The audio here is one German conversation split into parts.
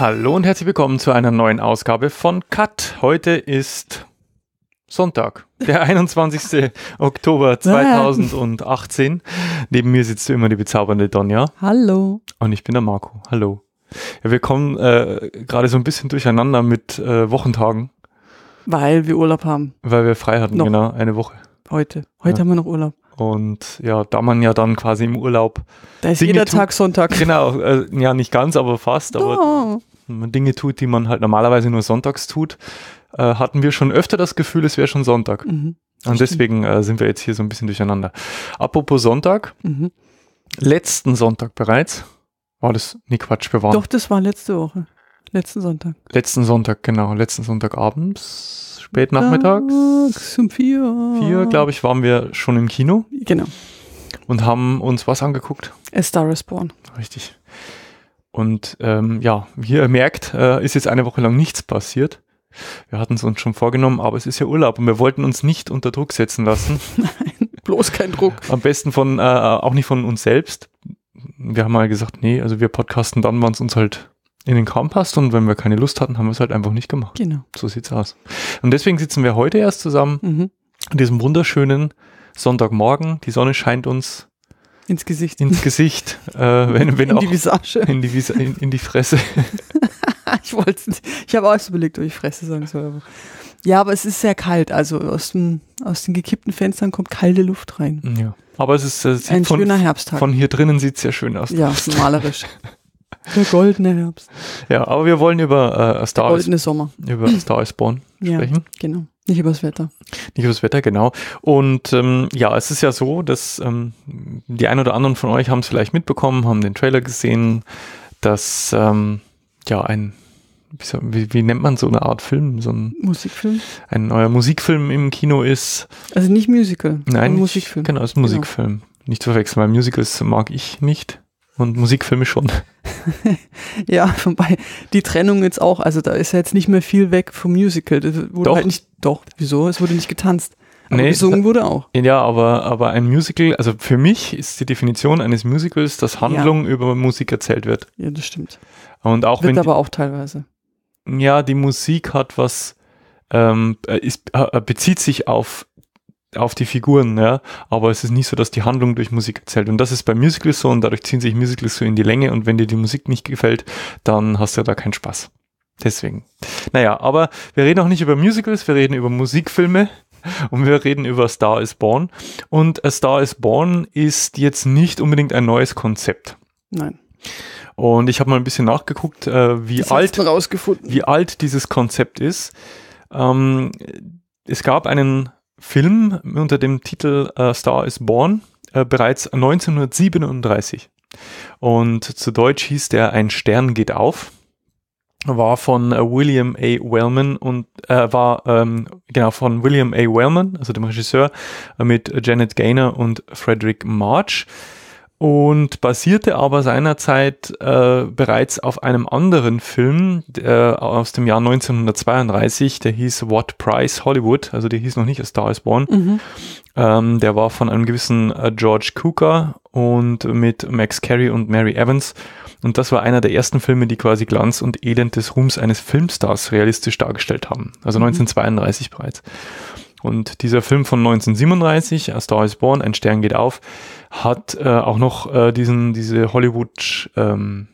Hallo und herzlich willkommen zu einer neuen Ausgabe von Cut. Heute ist Sonntag, der 21. Oktober 2018. Neben mir sitzt immer die bezaubernde Donja. Hallo. Und ich bin der Marco. Hallo. Ja, wir kommen äh, gerade so ein bisschen durcheinander mit äh, Wochentagen. Weil wir Urlaub haben. Weil wir frei hatten, noch. genau, eine Woche. Heute. Heute ja. haben wir noch Urlaub. Und ja, da man ja dann quasi im Urlaub. Da ist Dinge jeder Tag Sonntag. Genau, äh, ja, nicht ganz, aber fast. No. Aber man Dinge tut, die man halt normalerweise nur sonntags tut, äh, hatten wir schon öfter das Gefühl, es wäre schon Sonntag. Mhm, Und deswegen äh, sind wir jetzt hier so ein bisschen durcheinander. Apropos Sonntag, mhm. letzten Sonntag bereits, war das, nee Quatsch, wir waren. Doch, das war letzte Woche. Letzten Sonntag. Letzten Sonntag, genau. Letzten Sonntag abends, spät nachmittags. Um vier. Vier, glaube ich, waren wir schon im Kino. Genau. Und haben uns was angeguckt? A Star is Born. Richtig. Und ähm, ja, wie ihr merkt, äh, ist jetzt eine Woche lang nichts passiert. Wir hatten es uns schon vorgenommen, aber es ist ja Urlaub und wir wollten uns nicht unter Druck setzen lassen. Nein, bloß kein Druck. Am besten von, äh, auch nicht von uns selbst. Wir haben mal gesagt, nee, also wir podcasten dann, wann es uns halt in den Kram passt und wenn wir keine Lust hatten, haben wir es halt einfach nicht gemacht. Genau. So sieht's aus. Und deswegen sitzen wir heute erst zusammen mhm. an diesem wunderschönen Sonntagmorgen. Die Sonne scheint uns ins Gesicht. Ins Gesicht. Äh, wenn, wenn in auch, die Visage. In die, Visa, in, in die Fresse. ich wollte Ich habe auch so überlegt, ob ich Fresse sagen soll. Ja, aber es ist sehr kalt. Also aus, dem, aus den gekippten Fenstern kommt kalte Luft rein. Ja. Aber es ist äh, ein von, schöner Herbsttag. Von hier drinnen sieht es sehr schön aus. Ja, malerisch. Der goldene Herbst. Ja, aber wir wollen über äh, Star Goldene Sommer. Über Star Born sprechen. Ja, genau. Nicht übers Wetter. Nicht übers Wetter, genau. Und ähm, ja, es ist ja so, dass ähm, die ein oder anderen von euch haben es vielleicht mitbekommen, haben den Trailer gesehen, dass ähm, ja ein wie, wie, nennt man so eine Art Film? So ein Musikfilm? Ein neuer Musikfilm im Kino ist. Also nicht Musical. Nein, nicht, Musikfilm. Genau, es ist ein Musikfilm. Genau. Nicht zu verwechseln, weil Musicals mag ich nicht und Musikfilme schon. ja, vorbei. die Trennung jetzt auch, also da ist ja jetzt nicht mehr viel weg vom Musical. Das wurde doch. Halt nicht, doch, wieso? Es wurde nicht getanzt. Aber nee, gesungen wurde auch. Ja, aber, aber ein Musical, also für mich ist die Definition eines Musicals, dass Handlung ja. über Musik erzählt wird. Ja, das stimmt. Und auch wird wenn, aber auch teilweise. Ja, die Musik hat was, ähm, ist, äh, bezieht sich auf auf die Figuren, ja. Aber es ist nicht so, dass die Handlung durch Musik erzählt. Und das ist bei Musicals so und dadurch ziehen sich Musicals so in die Länge und wenn dir die Musik nicht gefällt, dann hast du ja da keinen Spaß. Deswegen. Naja, aber wir reden auch nicht über Musicals, wir reden über Musikfilme und wir reden über Star is Born. Und A Star is Born ist jetzt nicht unbedingt ein neues Konzept. Nein. Und ich habe mal ein bisschen nachgeguckt, äh, wie, alt, wie alt dieses Konzept ist. Ähm, es gab einen Film unter dem Titel äh, Star is Born äh, bereits 1937. Und zu Deutsch hieß der Ein Stern geht auf. War von äh, William A. Wellman und äh, war ähm, genau von William A. Wellman, also dem Regisseur, äh, mit Janet Gaynor und Frederick March und basierte aber seinerzeit äh, bereits auf einem anderen Film der, äh, aus dem Jahr 1932, der hieß What Price Hollywood, also der hieß noch nicht A Star is Born. Mhm. Ähm, der war von einem gewissen äh, George Cooker und mit Max Carey und Mary Evans. Und das war einer der ersten Filme, die quasi Glanz und Elend des Ruhms eines Filmstars realistisch dargestellt haben. Also mhm. 1932 bereits. Und dieser Film von 1937, A Star is Born, Ein Stern geht auf, hat äh, auch noch äh, diesen, diese Hollywood, ähm,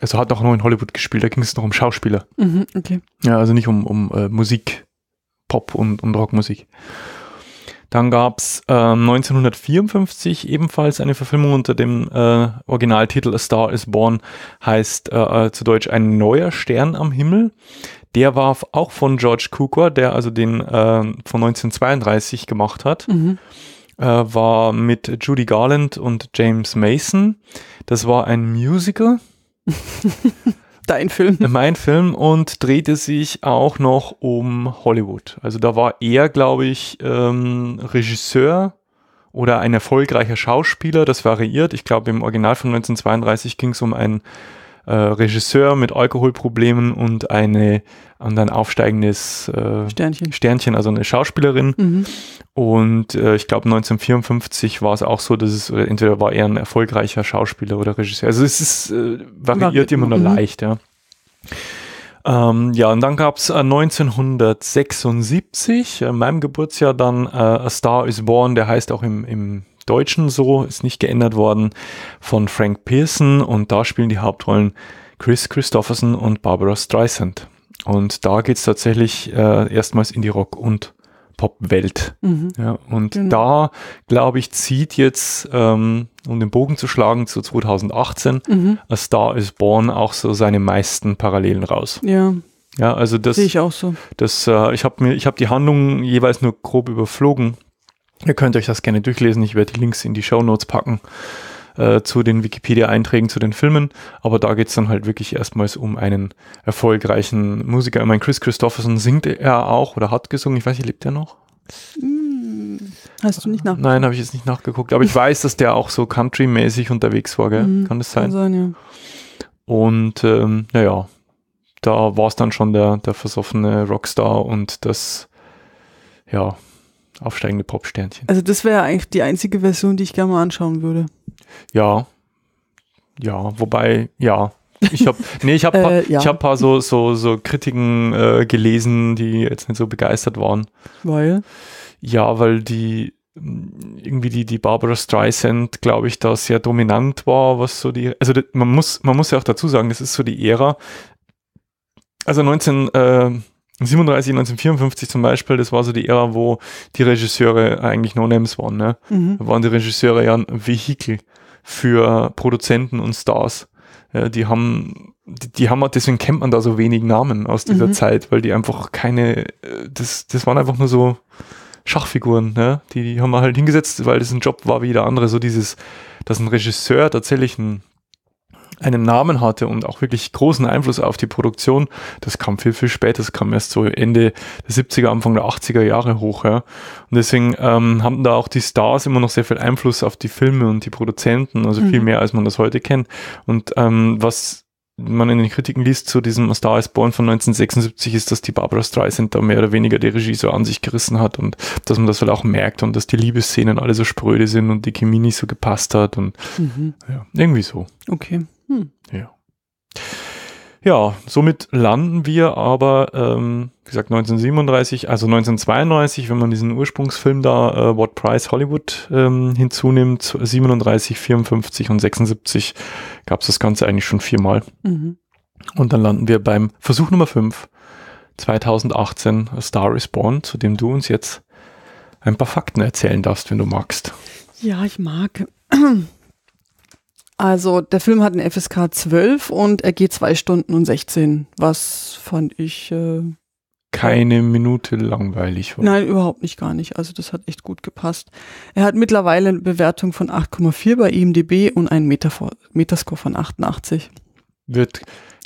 also hat auch noch in Hollywood gespielt, da ging es noch um Schauspieler. Mhm, okay. Ja, also nicht um, um äh, Musik, Pop und, und Rockmusik. Dann gab es ähm, 1954 ebenfalls eine Verfilmung unter dem äh, Originaltitel A Star is Born, heißt äh, äh zu Deutsch Ein neuer Stern am Himmel. Der war auch von George Cukor, der also den äh, von 1932 gemacht hat. Mhm. Äh, war mit Judy Garland und James Mason. Das war ein Musical. Dein Film. Mein Film und drehte sich auch noch um Hollywood. Also da war er, glaube ich, ähm, Regisseur oder ein erfolgreicher Schauspieler. Das variiert. Ich glaube, im Original von 1932 ging es um einen äh, Regisseur mit Alkoholproblemen und eine und ein aufsteigendes äh, Sternchen. Sternchen, also eine Schauspielerin. Mhm. Und äh, ich glaube 1954 war es auch so, dass es entweder war er ein erfolgreicher Schauspieler oder Regisseur. Also es ist äh, variiert immer nur mhm. leicht, ja. Ähm, ja, und dann gab's äh, 1976, äh, meinem Geburtsjahr, dann äh, A Star is Born, der heißt auch im, im Deutschen so, ist nicht geändert worden, von Frank Pearson und da spielen die Hauptrollen Chris Christopherson und Barbara Streisand. Und da geht es tatsächlich äh, erstmals in die Rock- und Pop-Welt. Mhm. Ja, und genau. da, glaube ich, zieht jetzt, ähm, um den Bogen zu schlagen, zu 2018, mhm. A Star is Born auch so seine meisten Parallelen raus. Ja. Ja, also das. Sehe ich auch so. Das, äh, ich habe mir, ich habe die Handlung jeweils nur grob überflogen. Ihr könnt euch das gerne durchlesen. Ich werde die Links in die Show Notes packen äh, zu den Wikipedia-Einträgen zu den Filmen. Aber da geht es dann halt wirklich erstmals um einen erfolgreichen Musiker. Ich meine, Chris Christopherson singt er auch oder hat gesungen. Ich weiß nicht, lebt er noch? Hm, hast du nicht nachgeguckt? Nein, habe ich jetzt nicht nachgeguckt. Aber ich weiß, dass der auch so country-mäßig unterwegs war, gell? Mhm, kann das sein? Kann sein, ja. Und ähm, naja, da war es dann schon der, der versoffene Rockstar und das, ja, Aufsteigende Popsternchen. Also das wäre eigentlich die einzige Version, die ich gerne mal anschauen würde. Ja. Ja, wobei, ja. Ich habe nee, hab paar, äh, ja. hab paar so, so, so Kritiken äh, gelesen, die jetzt nicht so begeistert waren. Weil? Ja, weil die mm, irgendwie die, die Barbara Streisand, glaube ich, da sehr dominant war, was so die, also das, man muss, man muss ja auch dazu sagen, das ist so die Ära. Also 19, äh, 37, 1954 zum Beispiel, das war so die Ära, wo die Regisseure eigentlich No-Names waren. Ne? Mhm. Da waren die Regisseure ja ein Vehikel für Produzenten und Stars. Ja, äh, die haben, die, die haben, deswegen kennt man da so wenig Namen aus dieser mhm. Zeit, weil die einfach keine, äh, das, das waren einfach nur so Schachfiguren, ne? die, die haben wir halt hingesetzt, weil das ein Job war wie der andere. So dieses, dass ein Regisseur tatsächlich ein einen Namen hatte und auch wirklich großen Einfluss auf die Produktion, das kam viel, viel später. Das kam erst so Ende der 70er, Anfang der 80er Jahre hoch. Ja. Und deswegen ähm, haben da auch die Stars immer noch sehr viel Einfluss auf die Filme und die Produzenten, also mhm. viel mehr, als man das heute kennt. Und ähm, was man in den Kritiken liest zu diesem Star is Born von 1976 ist, dass die Barbara Streisand da mehr oder weniger die Regie so an sich gerissen hat und dass man das halt auch merkt und dass die Liebesszenen alle so spröde sind und die Chemie nicht so gepasst hat und mhm. ja, irgendwie so. Okay. Hm. Ja. Ja, somit landen wir aber, ähm, wie gesagt, 1937, also 1992, wenn man diesen Ursprungsfilm da, äh, What Price Hollywood, ähm, hinzunimmt, 37, 54 und 76 gab es das Ganze eigentlich schon viermal. Mhm. Und dann landen wir beim Versuch Nummer 5, 2018, A Star is Born, zu dem du uns jetzt ein paar Fakten erzählen darfst, wenn du magst. Ja, ich mag. Also der Film hat einen FSK 12 und er geht zwei Stunden und 16, was fand ich... Äh, keine Minute langweilig war. Nein, überhaupt nicht, gar nicht. Also das hat echt gut gepasst. Er hat mittlerweile eine Bewertung von 8,4 bei IMDB und einen Metafor Metascore von 88. Wird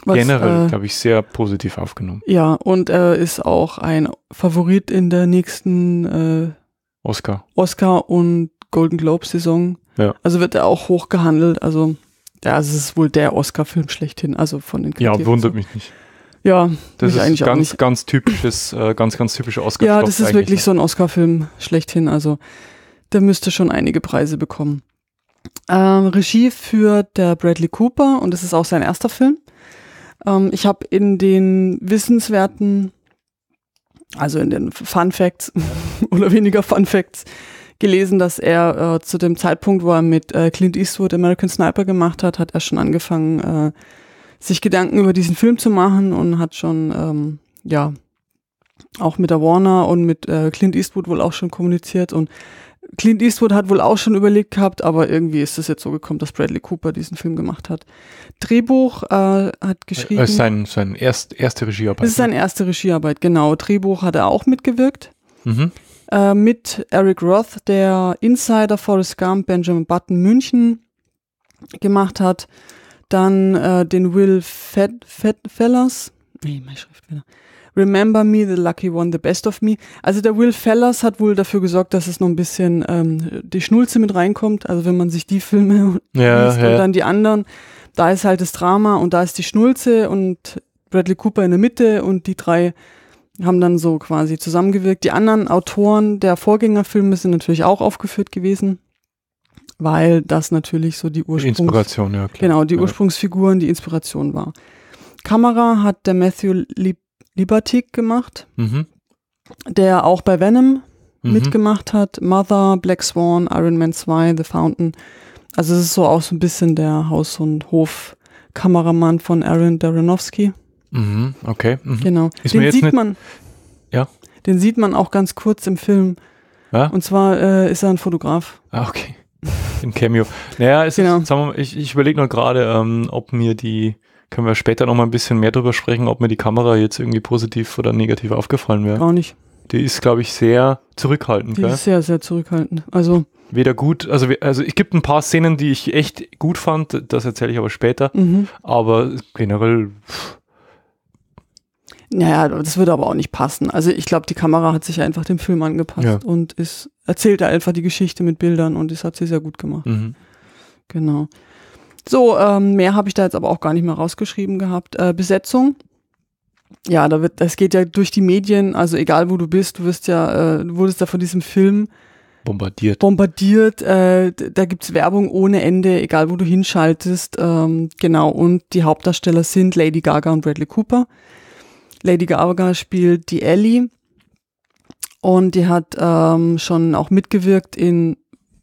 was, generell, äh, glaube ich, sehr positiv aufgenommen. Ja, und er ist auch ein Favorit in der nächsten äh, Oscar. Oscar und Golden Globe Saison. Ja. Also wird er auch hoch gehandelt. Also, ja, es ist wohl der Oscar-Film schlechthin, also von den Kriterien. Ja, wundert mich nicht. Ja, das ist eigentlich ganz, ganz typisches, äh, ganz, ganz typischer Oscar. Ja, das ist wirklich ne? so ein Oscar-Film schlechthin. Also der müsste schon einige Preise bekommen. Ähm, Regie führt der Bradley Cooper und es ist auch sein erster Film. Ähm, ich habe in den wissenswerten, also in den Fun Facts oder weniger Fun Facts, gelesen, dass er äh, zu dem Zeitpunkt, wo er mit äh, Clint Eastwood American Sniper gemacht hat, hat er schon angefangen, äh, sich Gedanken über diesen Film zu machen und hat schon, ähm, ja, auch mit der Warner und mit äh, Clint Eastwood wohl auch schon kommuniziert und Clint Eastwood hat wohl auch schon überlegt gehabt, aber irgendwie ist es jetzt so gekommen, dass Bradley Cooper diesen Film gemacht hat. Drehbuch äh, hat äh, geschrieben. Das ist sein, sein erst, erste Regiearbeit. Das ist ne? seine erste Regiearbeit, genau. Drehbuch hat er auch mitgewirkt. Mhm. Äh, mit Eric Roth, der Insider Forrest Gump, Benjamin Button München gemacht hat. Dann äh, den Will Fett, Fett, Fellers. Nee, meine Schrift wieder. Remember Me, The Lucky One, The Best of Me. Also der Will Fellers hat wohl dafür gesorgt, dass es noch ein bisschen ähm, die Schnulze mit reinkommt. Also wenn man sich die Filme ja, liest ja. und dann die anderen, da ist halt das Drama und da ist die Schnulze und Bradley Cooper in der Mitte und die drei haben dann so quasi zusammengewirkt. Die anderen Autoren der Vorgängerfilme sind natürlich auch aufgeführt gewesen, weil das natürlich so die Ursprungs die Inspiration, ja, klar. Genau, die ja. Ursprungsfiguren, die Inspiration war. Kamera hat der Matthew Lib Libatic gemacht, mhm. der auch bei Venom mhm. mitgemacht hat, Mother, Black Swan, Iron Man 2, The Fountain. Also es ist so auch so ein bisschen der Haus- und Hof-Kameramann von Aaron Daronofsky. Mhm, okay. Mhm. Genau. Ist den sieht man. Ja. Den sieht man auch ganz kurz im Film. Ja? Und zwar äh, ist er ein Fotograf. Ah, okay. Ein Cameo. Naja, es genau. ist, mal, ich, ich überlege noch gerade, ähm, ob mir die, können wir später noch mal ein bisschen mehr drüber sprechen, ob mir die Kamera jetzt irgendwie positiv oder negativ aufgefallen wäre. Gar nicht. Die ist, glaube ich, sehr zurückhaltend. Die gell? ist sehr, sehr zurückhaltend. Also weder gut, also, also es gibt ein paar Szenen, die ich echt gut fand, das erzähle ich aber später. Mhm. Aber generell pff, naja, das würde aber auch nicht passen. Also ich glaube, die Kamera hat sich einfach dem Film angepasst ja. und ist, erzählt einfach die Geschichte mit Bildern und das hat sie sehr gut gemacht. Mhm. Genau. So, ähm, mehr habe ich da jetzt aber auch gar nicht mehr rausgeschrieben gehabt. Äh, Besetzung. Ja, da wird, es geht ja durch die Medien, also egal wo du bist, du wirst ja, äh, du wurdest da von diesem Film bombardiert. Bombardiert, äh, da gibt's Werbung ohne Ende, egal wo du hinschaltest. Ähm, genau, und die Hauptdarsteller sind Lady Gaga und Bradley Cooper. Lady Gaga spielt die Ellie und die hat ähm, schon auch mitgewirkt in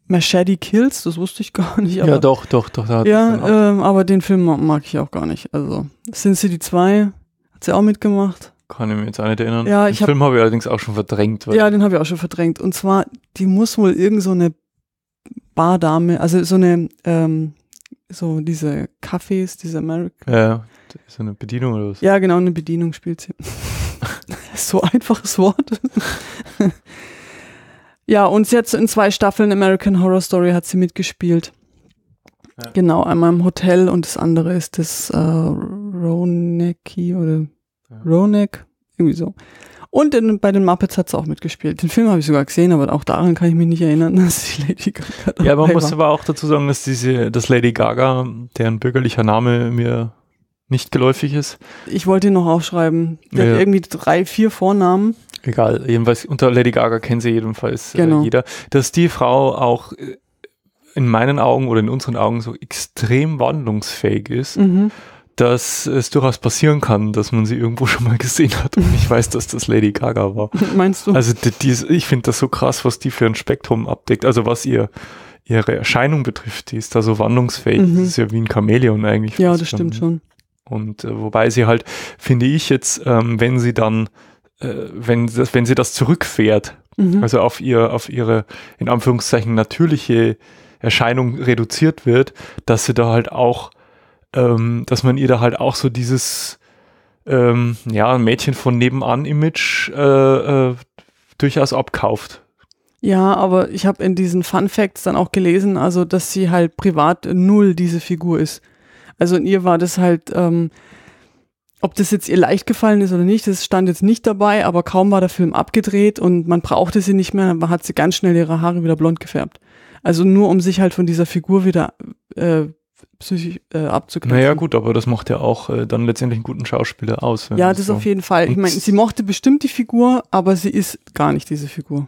Machete Kills, das wusste ich gar nicht. ja, doch, doch, doch. ja, ähm, aber den Film mag ich auch gar nicht. Also Sin City 2 hat sie auch mitgemacht. Kann ich mir jetzt auch nicht erinnern. Ja, den ich den Film habe ich allerdings auch schon verdrängt. ja, den habe ich auch schon verdrängt. Und zwar, die muss wohl irgend so eine Bardame, also so eine, ähm, so diese Cafés, diese American. Ja, so eine Bedienung oder was? Ja, genau, eine Bedienung spielt sie. so einfaches Wort. ja, und jetzt in zwei Staffeln American Horror Story hat sie mitgespielt. Ja. Genau, einmal im Hotel und das andere ist das äh, Ronecki oder ja. Ronek, irgendwie so. Und in, bei den Muppets hat sie auch mitgespielt. Den Film habe ich sogar gesehen, aber auch daran kann ich mich nicht erinnern, dass die Lady Gaga Ja, man muss aber auch dazu sagen, dass diese, dass Lady Gaga, deren bürgerlicher Name mir nicht geläufig ist. Ich wollte ihn noch aufschreiben. Der ja. hat irgendwie drei, vier Vornamen. Egal, jedenfalls unter Lady Gaga kennen sie jedenfalls äh, genau. äh, jeder. Dass die Frau auch äh, in meinen Augen oder in unseren Augen so extrem wandlungsfähig ist, mhm. dass es durchaus passieren kann, dass man sie irgendwo schon mal gesehen hat und ich weiß, dass das Lady Gaga war. Meinst du? Also die, die ist, ich finde das so krass, was die für ein Spektrum abdeckt, also was ihr ihre Erscheinung betrifft, die ist da so wandlungsfähig. Mhm. Das ist ja wie ein Chamäleon eigentlich. Ja, das schon. stimmt ne? schon. Und äh, wobei sie halt, finde ich jetzt, ähm, wenn sie dann, äh, wenn, das, wenn sie das zurückfährt, mhm. also auf, ihr, auf ihre, in Anführungszeichen, natürliche Erscheinung reduziert wird, dass sie da halt auch, ähm, dass man ihr da halt auch so dieses, ähm, ja, Mädchen von nebenan Image äh, äh, durchaus abkauft. Ja, aber ich habe in diesen Fun Facts dann auch gelesen, also dass sie halt privat null diese Figur ist. Also in ihr war das halt, ähm, ob das jetzt ihr leicht gefallen ist oder nicht, das stand jetzt nicht dabei, aber kaum war der Film abgedreht und man brauchte sie nicht mehr, hat sie ganz schnell ihre Haare wieder blond gefärbt. Also nur um sich halt von dieser Figur wieder äh, psychisch äh, abzugrenzen. Naja, gut, aber das macht ja auch äh, dann letztendlich einen guten Schauspieler aus. Ja, das so. auf jeden Fall. Ich meine, sie mochte bestimmt die Figur, aber sie ist gar nicht diese Figur.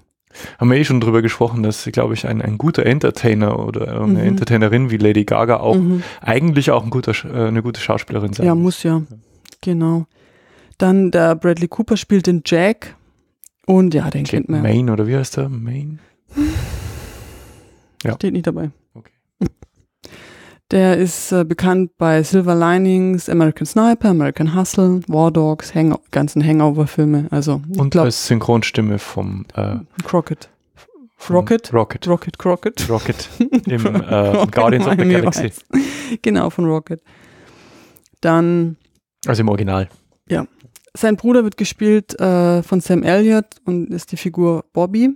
Haben wir eh schon drüber gesprochen, dass, glaube ich, ein, ein guter Entertainer oder eine mhm. Entertainerin wie Lady Gaga auch mhm. eigentlich auch ein guter, äh, eine gute Schauspielerin sein Ja, muss ja. Genau. Dann der Bradley Cooper spielt den Jack. Und ja, den Jack kennt man. Main oder wie heißt der? Main? Hm. ja. Steht nicht dabei. Der ist äh, bekannt bei Silver Linings, American Sniper, American Hustle, War Dogs, Hang ganzen Hangover-Filme. Also, Und glaub, als Synchronstimme vom äh, Crockett. Rocket? Rocket. Rocket, Crockett. Rocket. Im äh, Guardians of the Galaxy. Genau, von Rocket. Dann. Also im Original. Ja. Sein Bruder wird gespielt äh, von Sam Elliott und ist die Figur Bobby.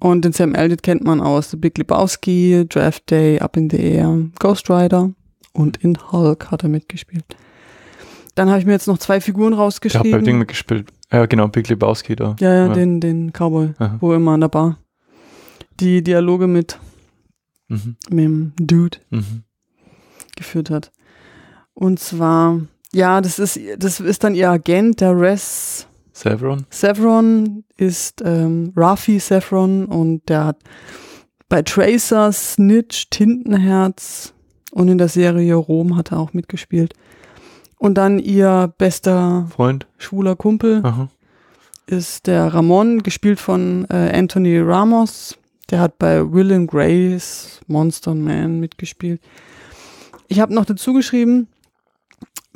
Und den Sam Elliott kennt man aus The Big Lebowski, Draft Day, Up in the Air, Ghost Rider und in Hulk hat er mitgespielt. Dann habe ich mir jetzt noch zwei Figuren rausgeschrieben. Ich habe bei Ding mitgespielt. Ja, genau, Big Lebowski da. Ja, ja, ja. Den, den Cowboy, Aha. wo immer an der Bar. Die Dialoge mit, mhm. mit dem Dude mhm. geführt hat. Und zwar, ja, das ist, das ist dann ihr Agent, der Res Sevron? Sevron ist ähm, Rafi Sevron und der hat bei Tracer, Snitch, Tintenherz und in der Serie Rom hat er auch mitgespielt. Und dann ihr bester Freund, schwuler Kumpel Aha. ist der Ramon, gespielt von äh, Anthony Ramos. Der hat bei Will and Grace Monster Man mitgespielt. Ich habe noch dazu geschrieben,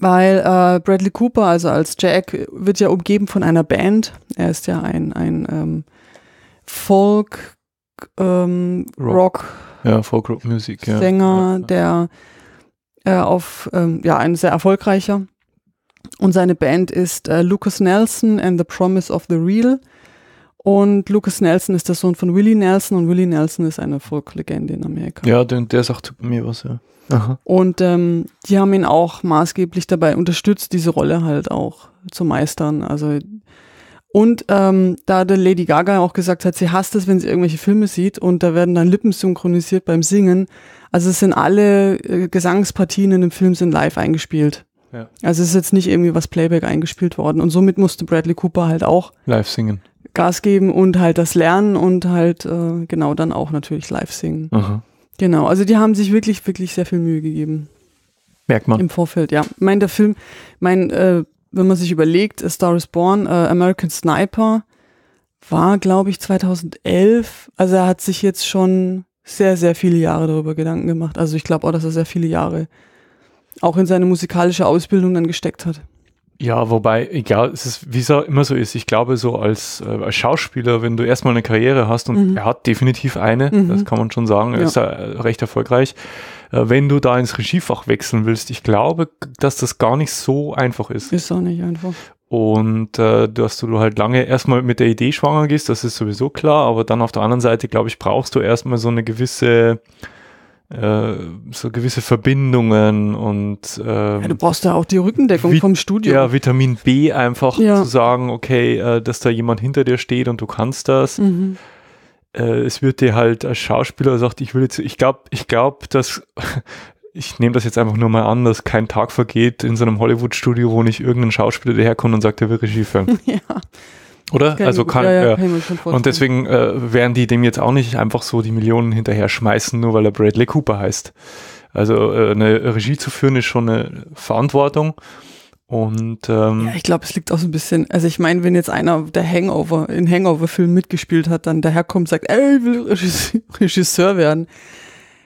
weil äh, Bradley Cooper, also als Jack, wird ja umgeben von einer Band. Er ist ja ein, ein ähm, Folk, ähm, Rock. Rock ja, Folk Rock Music, ja. Sänger, der äh, auf, ähm, ja, ein sehr erfolgreicher. Und seine Band ist äh, Lucas Nelson and the Promise of the Real. Und Lucas Nelson ist der Sohn von Willie Nelson und Willie Nelson ist eine Folklegende in Amerika. Ja, der, der sagt bei mir was, ja. Aha. Und ähm, die haben ihn auch maßgeblich dabei unterstützt, diese Rolle halt auch zu meistern. Also und ähm, da der Lady Gaga auch gesagt hat, sie hasst es, wenn sie irgendwelche Filme sieht und da werden dann Lippen synchronisiert beim Singen. Also es sind alle äh, Gesangspartien in dem Film sind live eingespielt. Ja. Also es ist jetzt nicht irgendwie was Playback eingespielt worden und somit musste Bradley Cooper halt auch live singen. Gas geben und halt das Lernen und halt äh, genau dann auch natürlich live singen. Aha. Genau, also die haben sich wirklich, wirklich sehr viel Mühe gegeben. Merkt man. Im Vorfeld, ja. Ich meine, der Film, mein, äh, wenn man sich überlegt, A Star is Born, äh, American Sniper war, glaube ich, 2011. Also er hat sich jetzt schon sehr, sehr viele Jahre darüber Gedanken gemacht. Also ich glaube auch, dass er sehr viele Jahre auch in seine musikalische Ausbildung dann gesteckt hat. Ja, wobei, egal, es ist, wie es auch immer so ist, ich glaube, so als, äh, als Schauspieler, wenn du erstmal eine Karriere hast und mhm. er hat definitiv eine, mhm. das kann man schon sagen, er ja. ist er äh, recht erfolgreich. Äh, wenn du da ins Regiefach wechseln willst, ich glaube, dass das gar nicht so einfach ist. Ist auch nicht einfach. Und äh, dass du halt lange erstmal mit der Idee schwanger gehst, das ist sowieso klar, aber dann auf der anderen Seite, glaube ich, brauchst du erstmal so eine gewisse äh, so gewisse Verbindungen und ähm, ja, du ähm, brauchst ja auch die Rückendeckung Vi vom Studio. Ja, Vitamin B einfach ja. zu sagen, okay, äh, dass da jemand hinter dir steht und du kannst das. Mhm. Äh, es wird dir halt als Schauspieler sagt, ich will jetzt, ich glaube, ich glaube, dass ich nehme das jetzt einfach nur mal an, dass kein Tag vergeht in so einem Hollywood-Studio, wo nicht irgendein Schauspieler daherkommt und sagt, er will Regie führen. Ja. Oder? Kann genau, also kann, ja, ja, kann und deswegen äh, werden die dem jetzt auch nicht einfach so die Millionen hinterher schmeißen, nur weil er Bradley Cooper heißt. Also äh, eine Regie zu führen ist schon eine Verantwortung. Und ähm, ja, ich glaube, es liegt auch so ein bisschen, also ich meine, wenn jetzt einer der Hangover, in Hangover-Filmen mitgespielt hat, dann daherkommt und sagt, ey, ich will Regisseur werden.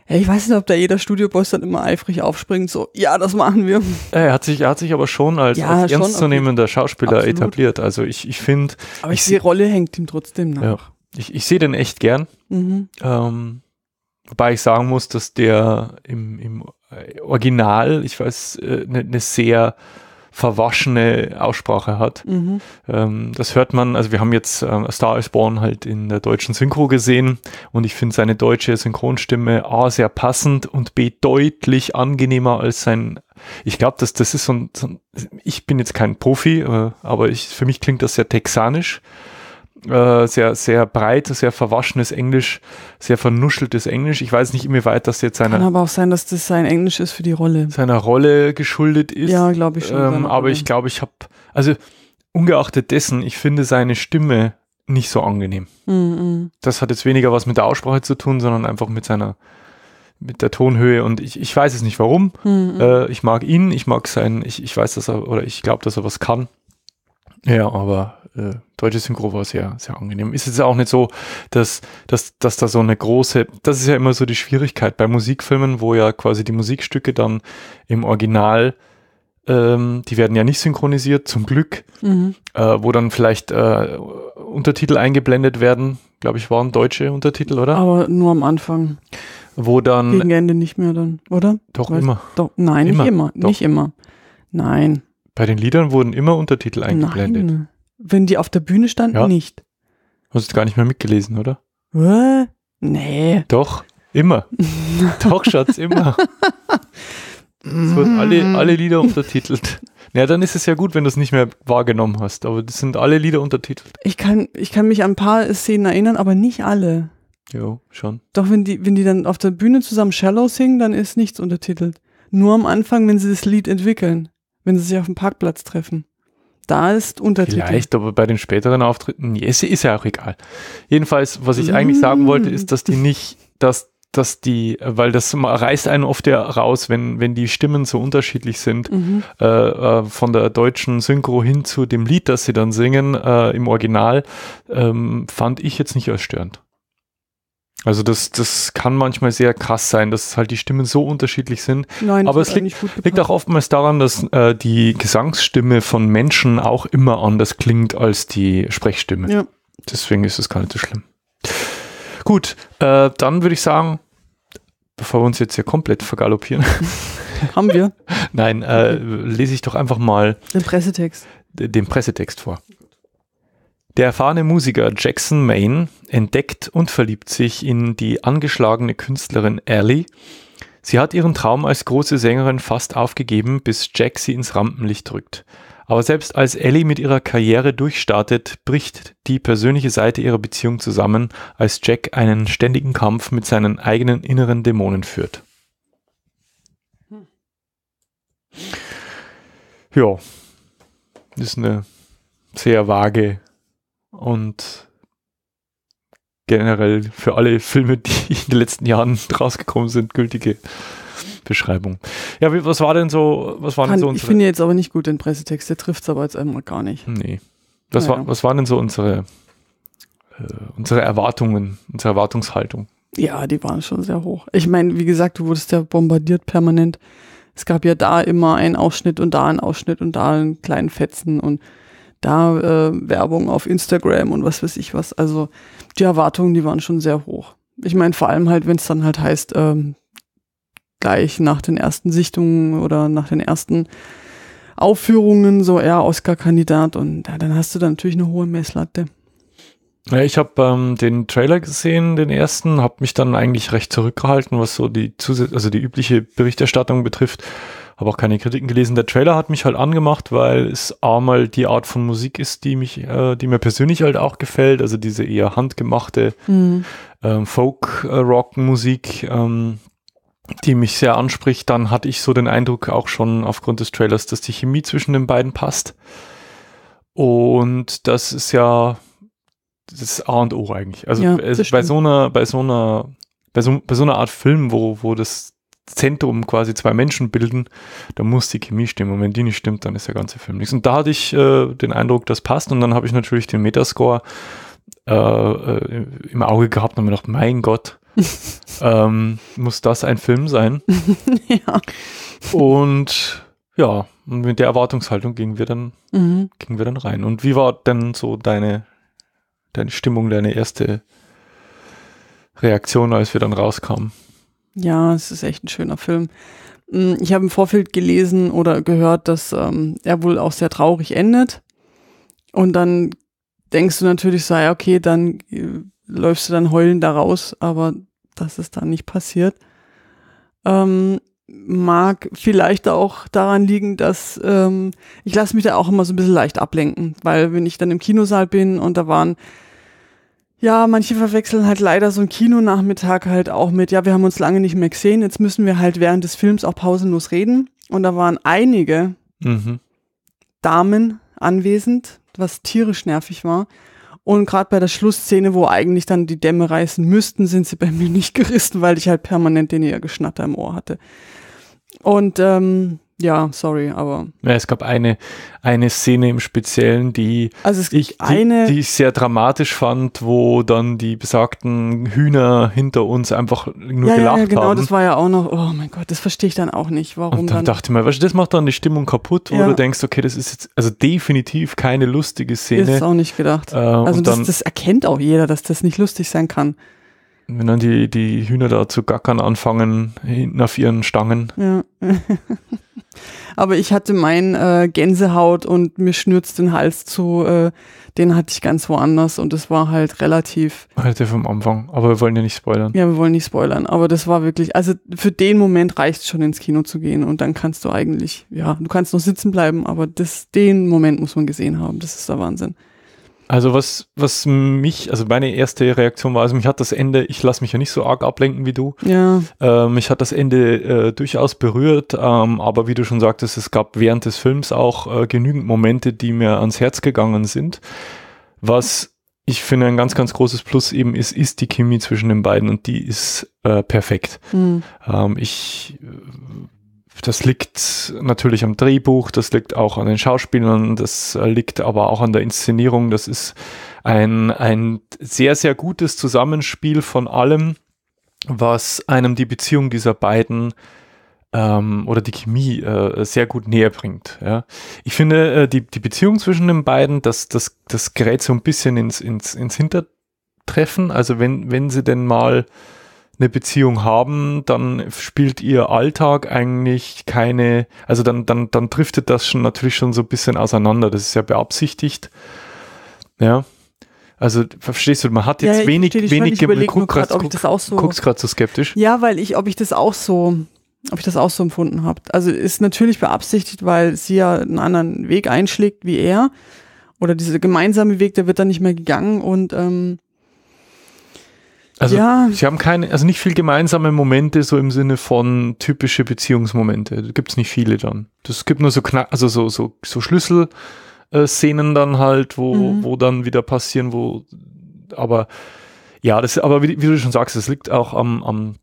Ja, ich weiß nicht, ob da jeder Studioboss dann immer eifrig aufspringt, so, ja, das machen wir. Er hat sich, er hat sich aber schon als, ja, als ernstzunehmender okay. Schauspieler Absolut. etabliert. Also ich, ich finde. Aber ich, ich die Rolle hängt ihm trotzdem nach. Ja. Ich, ich sehe den echt gern. Mhm. Ähm, wobei ich sagen muss, dass der im, im Original, ich weiß, eine äh, ne, ne sehr verwaschene Aussprache hat. Mhm. Ähm, das hört man, also wir haben jetzt ähm, Star is Born halt in der deutschen Synchro gesehen und ich finde seine deutsche Synchronstimme A sehr passend und B deutlich angenehmer als sein ich glaube, das, das ist so ein, so ein, ich bin jetzt kein Profi, äh, aber ich, für mich klingt das sehr texanisch. Äh, sehr, sehr breit, sehr verwaschenes Englisch, sehr vernuscheltes Englisch. Ich weiß nicht, inwieweit das jetzt seiner. Kann aber auch sein, dass das sein Englisch ist für die Rolle. Seiner Rolle geschuldet ist. Ja, glaube ich schon. Ähm, aber ich glaube, ich habe. Also, ungeachtet dessen, ich finde seine Stimme nicht so angenehm. Mhm. Das hat jetzt weniger was mit der Aussprache zu tun, sondern einfach mit seiner mit der Tonhöhe und ich, ich weiß es nicht warum. Mhm. Äh, ich mag ihn, ich mag sein, ich, ich weiß, dass er oder ich glaube, dass er was kann. Ja, aber äh, deutsche Synchro war sehr, sehr angenehm. Ist jetzt auch nicht so, dass, dass, dass da so eine große, das ist ja immer so die Schwierigkeit bei Musikfilmen, wo ja quasi die Musikstücke dann im Original, ähm, die werden ja nicht synchronisiert, zum Glück, mhm. äh, wo dann vielleicht äh, Untertitel eingeblendet werden, glaube ich, waren deutsche Untertitel, oder? Aber nur am Anfang. Wo dann. Gegen Ende nicht mehr dann, oder? Doch Weil, immer. Doch, nein, immer. nicht immer. Doch. Nicht immer. Nein. Bei den Liedern wurden immer Untertitel eingeblendet. Nein. Wenn die auf der Bühne standen, ja. nicht. Hast du gar nicht mehr mitgelesen, oder? Hä? Nee. Doch, immer. Doch, Schatz, immer. es wurden alle, mm. alle Lieder untertitelt. Naja, dann ist es ja gut, wenn du es nicht mehr wahrgenommen hast, aber das sind alle Lieder untertitelt. Ich kann, ich kann mich an ein paar Szenen erinnern, aber nicht alle. Jo, schon. Doch, wenn die, wenn die dann auf der Bühne zusammen Shallow singen, dann ist nichts untertitelt. Nur am Anfang, wenn sie das Lied entwickeln wenn sie sich auf dem Parkplatz treffen. Da ist Untertitel. Vielleicht, aber bei den späteren Auftritten, yes, ist ja auch egal. Jedenfalls, was ich mm. eigentlich sagen wollte, ist, dass die nicht, dass, dass die, weil das reißt einen oft ja raus, wenn, wenn die Stimmen so unterschiedlich sind, mhm. äh, äh, von der deutschen Synchro hin zu dem Lied, das sie dann singen äh, im Original, ähm, fand ich jetzt nicht als störend. Also das, das kann manchmal sehr krass sein, dass halt die Stimmen so unterschiedlich sind. Nein, Aber es liegt, liegt, auch oftmals daran, dass äh, die Gesangsstimme von Menschen auch immer anders klingt als die Sprechstimme. Ja. Deswegen ist es gar nicht so schlimm. Gut, äh, dann würde ich sagen, bevor wir uns jetzt hier komplett vergaloppieren. Haben wir? Nein, äh, lese ich doch einfach mal den Pressetext. Den Pressetext vor. Der erfahrene Musiker Jackson Maine entdeckt und verliebt sich in die angeschlagene Künstlerin Ellie. Sie hat ihren Traum als große Sängerin fast aufgegeben, bis Jack sie ins Rampenlicht drückt. Aber selbst als Ellie mit ihrer Karriere durchstartet, bricht die persönliche Seite ihrer Beziehung zusammen, als Jack einen ständigen Kampf mit seinen eigenen inneren Dämonen führt. Ja, ist eine sehr vage und generell für alle Filme, die in den letzten Jahren rausgekommen sind, gültige Beschreibung. Ja, wie, was war denn so, was waren Kann, denn so unsere... Ich finde jetzt aber nicht gut den Pressetext, der trifft es aber jetzt einmal gar nicht. Nee. Was, naja. war, was waren denn so unsere, äh, unsere Erwartungen, unsere Erwartungshaltung? Ja, die waren schon sehr hoch. Ich meine, wie gesagt, du wurdest ja bombardiert permanent. Es gab ja da immer einen Ausschnitt und da einen Ausschnitt und da einen kleinen Fetzen und da äh, Werbung auf Instagram und was weiß ich was. Also die Erwartungen, die waren schon sehr hoch. Ich meine, vor allem halt, wenn es dann halt heißt, ähm, gleich nach den ersten Sichtungen oder nach den ersten Aufführungen, so eher Oscar-Kandidat und ja, dann hast du da natürlich eine hohe Messlatte. Ja, ich habe ähm, den Trailer gesehen, den ersten, habe mich dann eigentlich recht zurückgehalten, was so die Zus also die übliche Berichterstattung betrifft habe auch keine Kritiken gelesen. Der Trailer hat mich halt angemacht, weil es einmal die Art von Musik ist, die mich, äh, die mir persönlich halt auch gefällt. Also diese eher handgemachte mhm. ähm, Folk-Rock-Musik, äh, ähm, die mich sehr anspricht. Dann hatte ich so den Eindruck auch schon aufgrund des Trailers, dass die Chemie zwischen den beiden passt. Und das ist ja das A und O eigentlich. Also ja, bei, bei so einer, bei so einer bei so, bei so einer Art Film, wo, wo das Zentrum quasi zwei Menschen bilden, dann muss die Chemie stimmen. Und wenn die nicht stimmt, dann ist der ganze Film nichts. Und da hatte ich äh, den Eindruck, das passt. Und dann habe ich natürlich den Metascore äh, äh im Auge gehabt und mir gedacht, mein Gott, ähm, muss das ein Film sein? ja. Und ja, und mit der Erwartungshaltung gingen wir dann, mhm. gingen wir dann rein. Und wie war denn so deine, deine Stimmung, deine erste Reaktion, als wir dann rauskamen? Ja, es ist echt ein schöner Film. Mm, ich habe im Vorfeld gelesen oder gehört, dass ähm, er wohl auch sehr traurig endet. Und dann denkst du natürlich so, okay, dann äh, läufst du dann heulend da raus, aber das ist dann nicht passiert. Ähm, mag vielleicht auch daran liegen, dass ähm, ich lasse mich da auch immer so ein bisschen leicht ablenken, weil wenn ich dann im Kinosaal bin und da waren ja, manche verwechseln halt leider so einen Kinonachmittag halt auch mit, ja, wir haben uns lange nicht mehr gesehen, jetzt müssen wir halt während des Films auch pausenlos reden. Und da waren einige mhm. Damen anwesend, was tierisch nervig war. Und gerade bei der Schlussszene, wo eigentlich dann die Dämme reißen müssten, sind sie bei mir nicht gerissen, weil ich halt permanent den ihr Geschnatter im Ohr hatte. Und ähm, ja, sorry, aber. Ja, es gab eine, eine Szene im Speziellen, die, also es ich, die, die ich sehr dramatisch fand, wo dann die besagten Hühner hinter uns einfach nur ja, gelacht ja, genau, haben. das war ja auch noch, oh mein Gott, das verstehe ich dann auch nicht, warum. Und dann, dann dachte ich mir, weißt du, das macht dann die Stimmung kaputt, wo ja. du denkst, okay, das ist jetzt also definitiv keine lustige Szene. Ist auch nicht gedacht. Äh, also das, dann, das erkennt auch jeder, dass das nicht lustig sein kann. Wenn dann die, die Hühner da zu gackern anfangen, hinten auf ihren Stangen. Ja. Aber ich hatte mein äh, Gänsehaut und mir schnürzt den Hals zu, äh, den hatte ich ganz woanders und es war halt relativ. Halt der vom Anfang, aber wir wollen ja nicht spoilern. Ja, wir wollen nicht spoilern, aber das war wirklich, also für den Moment reicht es schon ins Kino zu gehen und dann kannst du eigentlich, ja, du kannst noch sitzen bleiben, aber das, den Moment muss man gesehen haben, das ist der Wahnsinn. Also was, was mich, also meine erste Reaktion war, also mich hat das Ende, ich lasse mich ja nicht so arg ablenken wie du. Ja. Äh, mich hat das Ende äh, durchaus berührt, ähm, aber wie du schon sagtest, es gab während des Films auch äh, genügend Momente, die mir ans Herz gegangen sind. Was ich finde ein ganz, ganz großes Plus eben ist, ist die Chemie zwischen den beiden und die ist äh, perfekt. Mhm. Ähm, ich das liegt natürlich am Drehbuch, das liegt auch an den Schauspielern, das äh, liegt aber auch an der Inszenierung. Das ist ein, ein sehr, sehr gutes Zusammenspiel von allem, was einem die Beziehung dieser beiden ähm, oder die Chemie äh, sehr gut näher bringt. Ja. Ich finde, äh, die, die Beziehung zwischen den beiden, das, das, das gerät so ein bisschen ins, ins, ins Hintertreffen. Also wenn, wenn sie denn mal eine Beziehung haben, dann spielt ihr Alltag eigentlich keine, also dann, dann, dann driftet das schon natürlich schon so ein bisschen auseinander. Das ist ja beabsichtigt. Ja. Also verstehst du, man hat jetzt ja, wenig, wenig ich überlege nur gerade, so. Guckst gerade so skeptisch. Ja, weil ich, ob ich das auch so, ob ich das auch so empfunden habe. Also ist natürlich beabsichtigt, weil sie ja einen anderen Weg einschlägt wie er. Oder dieser gemeinsame Weg, der wird dann nicht mehr gegangen und ähm, also ja. sie haben keine, also nicht viel gemeinsame Momente, so im Sinne von typische Beziehungsmomente. Da gibt es nicht viele dann. Das gibt nur so knapp, also so, so, so Schlüsselszenen äh, dann halt, wo, mhm. wo dann wieder passieren, wo aber ja, das aber wie, wie du schon sagst, es liegt auch am, am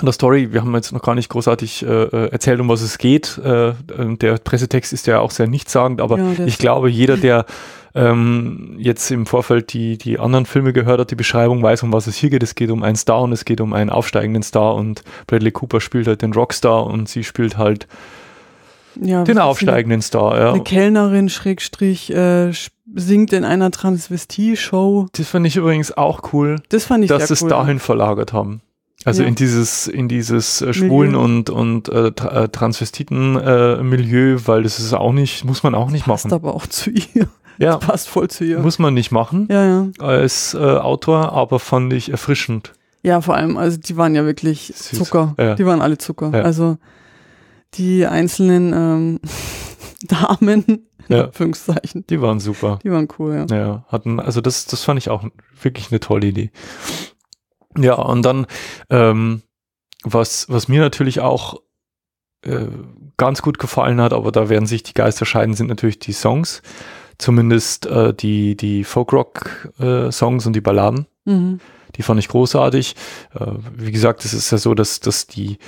an der Story, wir haben jetzt noch gar nicht großartig äh, äh erzählt, um was es geht. Äh, ähm, der Pressetext ist ja auch sehr nichtssagend, aber ja, ich glaube, jeder, der ähm, jetzt im Vorfeld die, die anderen Filme gehört hat, die Beschreibung weiß, um was es hier geht. Es geht um einen Star und es geht um einen aufsteigenden Star und Bradley Cooper spielt halt den Rockstar und sie spielt halt ja, den aufsteigenden eine, Star. Ja. Eine Kellnerin, Schrägstrich, äh, singt in einer Transvestie-Show. Das fand ich übrigens auch cool, das fand ich dass sie es cool. dahin verlagert haben. Also ja. in dieses, in dieses äh, Schwulen- Milieu. und, und äh, tra äh, Transvestiten-Milieu, äh, weil das ist auch nicht, muss man auch nicht passt machen. Passt aber auch zu ihr. Ja. Das passt voll zu ihr. Muss man nicht machen. Ja, ja. Als äh, Autor, aber fand ich erfrischend. Ja, vor allem, also die waren ja wirklich Süß. Zucker. Ja. Die waren alle Zucker. Ja. Also die einzelnen ähm, Damen, in ja. Anführungszeichen. Die waren super. Die waren cool, ja. Ja, hatten, also das, das fand ich auch wirklich eine tolle Idee. Ja, und dann, ähm, was, was mir natürlich auch äh, ganz gut gefallen hat, aber da werden sich die Geister scheiden, sind natürlich die Songs. Zumindest äh, die, die Folk-Rock-Songs äh, und die Balladen. Mhm. Die fand ich großartig. Äh, wie gesagt, es ist ja so, dass, dass die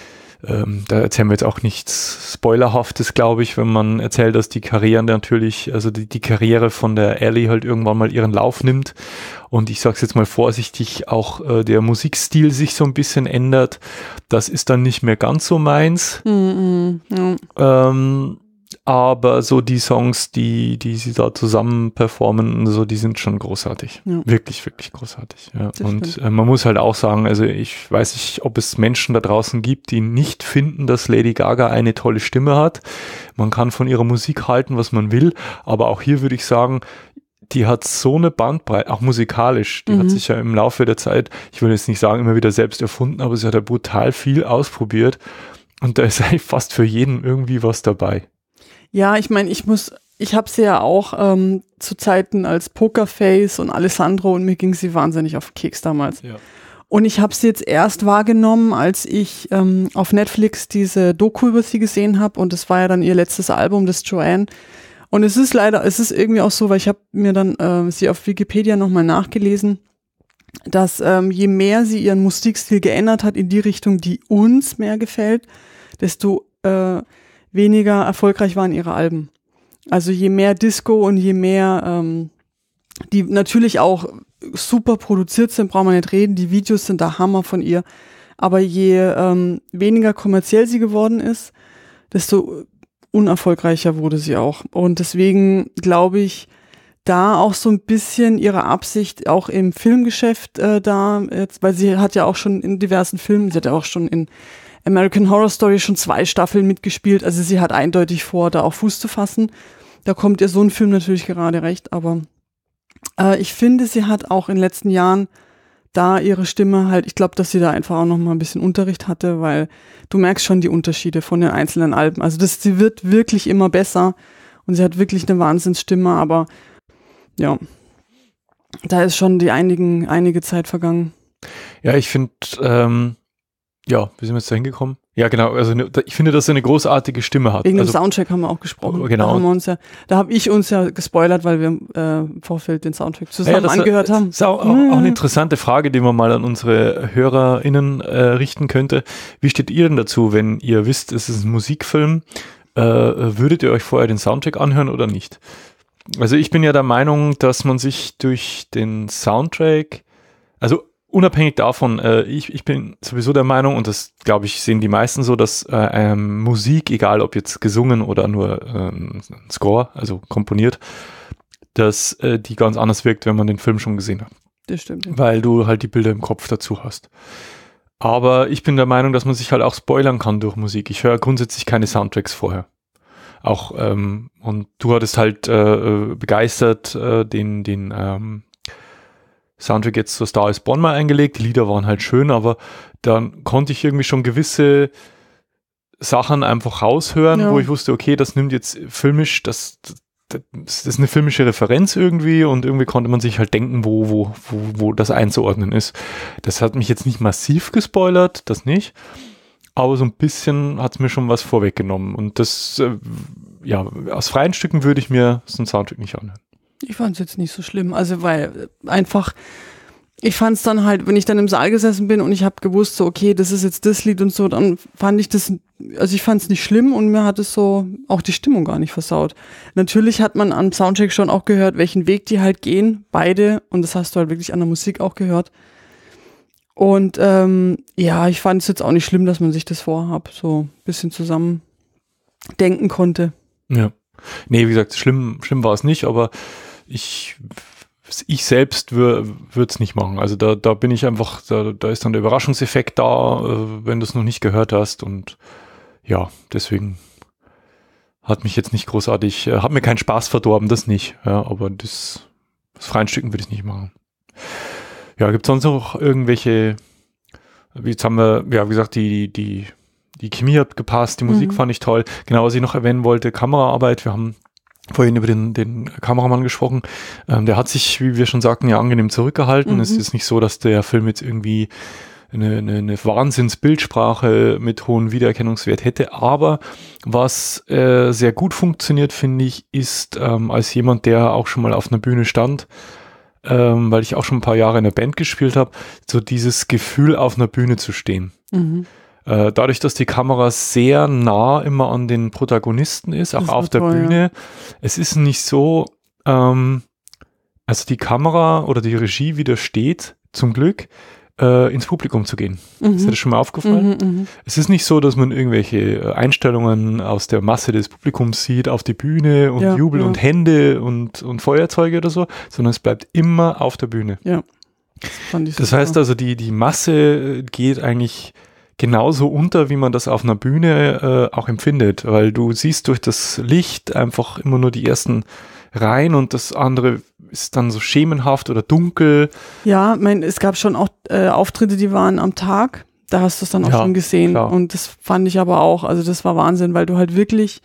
ähm, da erzählen wir jetzt auch nichts Spoilerhaftes, glaube ich, wenn man erzählt, dass die Karriere natürlich, also die, die Karriere von der Ellie halt irgendwann mal ihren Lauf nimmt und ich sage es jetzt mal vorsichtig, auch äh, der Musikstil sich so ein bisschen ändert. Das ist dann nicht mehr ganz so meins. Mm -mm, ja. ähm, aber so die Songs, die, die sie da zusammen performen, so, die sind schon großartig. Ja. Wirklich, wirklich großartig. Ja. Und äh, man muss halt auch sagen, also ich weiß nicht, ob es Menschen da draußen gibt, die nicht finden, dass Lady Gaga eine tolle Stimme hat. Man kann von ihrer Musik halten, was man will, aber auch hier würde ich sagen, die hat so eine Bandbreite, auch musikalisch, die mhm. hat sich ja im Laufe der Zeit, ich will jetzt nicht sagen, immer wieder selbst erfunden, aber sie hat ja brutal viel ausprobiert. Und da ist eigentlich fast für jeden irgendwie was dabei. Ja, ich meine, ich muss, ich habe sie ja auch ähm, zu Zeiten als Pokerface und Alessandro und mir ging sie wahnsinnig auf den Keks damals. Ja. Und ich habe sie jetzt erst wahrgenommen, als ich ähm, auf Netflix diese Doku über sie gesehen habe und das war ja dann ihr letztes Album, das Joanne. Und es ist leider, es ist irgendwie auch so, weil ich habe mir dann äh, sie auf Wikipedia nochmal nachgelesen, dass ähm, je mehr sie ihren Musikstil geändert hat in die Richtung, die uns mehr gefällt, desto äh, weniger erfolgreich waren ihre Alben. Also je mehr Disco und je mehr, ähm, die natürlich auch super produziert sind, braucht man nicht reden, die Videos sind der Hammer von ihr. Aber je ähm, weniger kommerziell sie geworden ist, desto unerfolgreicher wurde sie auch. Und deswegen glaube ich, da auch so ein bisschen ihre Absicht auch im Filmgeschäft äh, da, jetzt, weil sie hat ja auch schon in diversen Filmen, sie hat ja auch schon in American Horror Story schon zwei Staffeln mitgespielt. Also sie hat eindeutig vor, da auch Fuß zu fassen. Da kommt ihr so ein Film natürlich gerade recht, aber äh, ich finde, sie hat auch in den letzten Jahren da ihre Stimme halt, ich glaube, dass sie da einfach auch noch mal ein bisschen Unterricht hatte, weil du merkst schon die Unterschiede von den einzelnen Alben. Also das, sie wird wirklich immer besser und sie hat wirklich eine Wahnsinnsstimme, aber ja, da ist schon die einigen, einige Zeit vergangen. Ja, ich finde, ähm, ja, wie sind wir jetzt da hingekommen? Ja, genau. Also ne, ich finde, dass er eine großartige Stimme hat. Wegen also, dem Soundtrack haben wir auch gesprochen. Genau. Da haben wir uns ja, da habe ich uns ja gespoilert, weil wir äh, im Vorfeld den Soundtrack zusammen ja, angehört haben. Das ist auch, auch, auch, eine mhm. interessante Frage, die man mal an unsere HörerInnen äh, richten könnte. Wie steht ihr denn dazu, wenn ihr wisst, es ist ein Musikfilm? Äh, würdet ihr euch vorher den Soundtrack anhören oder nicht? Also ich bin ja der Meinung, dass man sich durch den Soundtrack also unabhängig davon, äh, ich, ich bin sowieso der Meinung, und das glaube ich, sehen die meisten so, dass äh, ähm, Musik, egal ob jetzt gesungen oder nur ähm, Score, also komponiert, dass äh, die ganz anders wirkt, wenn man den Film schon gesehen hat. Das stimmt. Weil du halt die Bilder im Kopf dazu hast. Aber ich bin der Meinung, dass man sich halt auch spoilern kann durch Musik. Ich höre grundsätzlich keine Soundtracks vorher. Auch, ähm, und du hattest halt äh, äh begeistert äh, den, den, ähm, Soundtrack jetzt zu Star is Born mal eingelegt. Die Lieder waren halt schön, aber dann konnte ich irgendwie schon gewisse Sachen einfach raushören, ja. wo ich wusste, okay, das nimmt jetzt filmisch, das, das ist eine filmische Referenz irgendwie und irgendwie konnte man sich halt denken, wo, wo, wo, wo das einzuordnen ist. Das hat mich jetzt nicht massiv gespoilert, das nicht, aber so ein bisschen hat es mir schon was vorweggenommen und das, äh, ja, aus freien Stücken würde ich mir so ein Soundtrack nicht anhören. Ich fand es jetzt nicht so schlimm. Also, weil äh, einfach, ich fand es dann halt, wenn ich dann im Saal gesessen bin und ich habe gewusst, so, okay, das ist jetzt das Lied und so, dann fand ich das, also ich fand es nicht schlimm und mir hat es so auch die Stimmung gar nicht versaut. Natürlich hat man am Soundcheck schon auch gehört, welchen Weg die halt gehen, beide, und das hast du halt wirklich an der Musik auch gehört. Und ähm, ja, ich fand es jetzt auch nicht schlimm, dass man sich das vorhab, so ein bisschen zusammen denken konnte. Ja. Nee, wie gesagt, schlimm, schlimm war es nicht, aber ich, ich selbst würde es nicht machen. Also da, da bin ich einfach, da, da ist dann der Überraschungseffekt da, äh, wenn du es noch nicht gehört hast. Und ja, deswegen hat mich jetzt nicht großartig, äh, hat mir keinen Spaß verdorben, das nicht. Ja, aber das, das freien Stücken würde ich nicht machen. Ja, gibt es sonst noch irgendwelche, wie jetzt haben wir, ja, wie gesagt, die, die, die Chemie hat gepasst, die Musik mhm. fand ich toll. Genau, was ich noch erwähnen wollte, Kameraarbeit, wir haben vorhin über den, den Kameramann gesprochen. Ähm, der hat sich, wie wir schon sagten, ja angenehm zurückgehalten. Mhm. Es ist nicht so, dass der Film jetzt irgendwie eine, eine, eine Wahnsinnsbildsprache mit hohem Wiedererkennungswert hätte. Aber was äh, sehr gut funktioniert, finde ich, ist ähm, als jemand, der auch schon mal auf einer Bühne stand, ähm, weil ich auch schon ein paar Jahre in der Band gespielt habe, so dieses Gefühl, auf einer Bühne zu stehen. Mhm. Äh, dadurch, dass die Kamera sehr nah immer an den Protagonisten ist, auch auf der toll, Bühne, ja. es ist nicht so, ähm, also die Kamera oder die Regie widersteht zum Glück äh, ins Publikum zu gehen. Mhm. Ist dir das schon mal aufgefallen? Mhm, mhm. Es ist nicht so, dass man irgendwelche äh, Einstellungen aus der Masse des Publikums sieht, auf die Bühne und ja, Jubel ja. und Hände und, und Feuerzeuge oder so, sondern es bleibt immer auf der Bühne. Ja. Das, das heißt also, die, die Masse geht eigentlich genauso unter, wie man das auf einer Bühne äh, auch empfindet, weil du siehst durch das Licht einfach immer nur die ersten Reihen und das andere ist dann so schemenhaft oder dunkel. Ja, mein, es gab schon auch äh, Auftritte, die waren am Tag. Da hast du es dann auch ja, schon gesehen. Klar. Und das fand ich aber auch, also das war Wahnsinn, weil du halt wirklich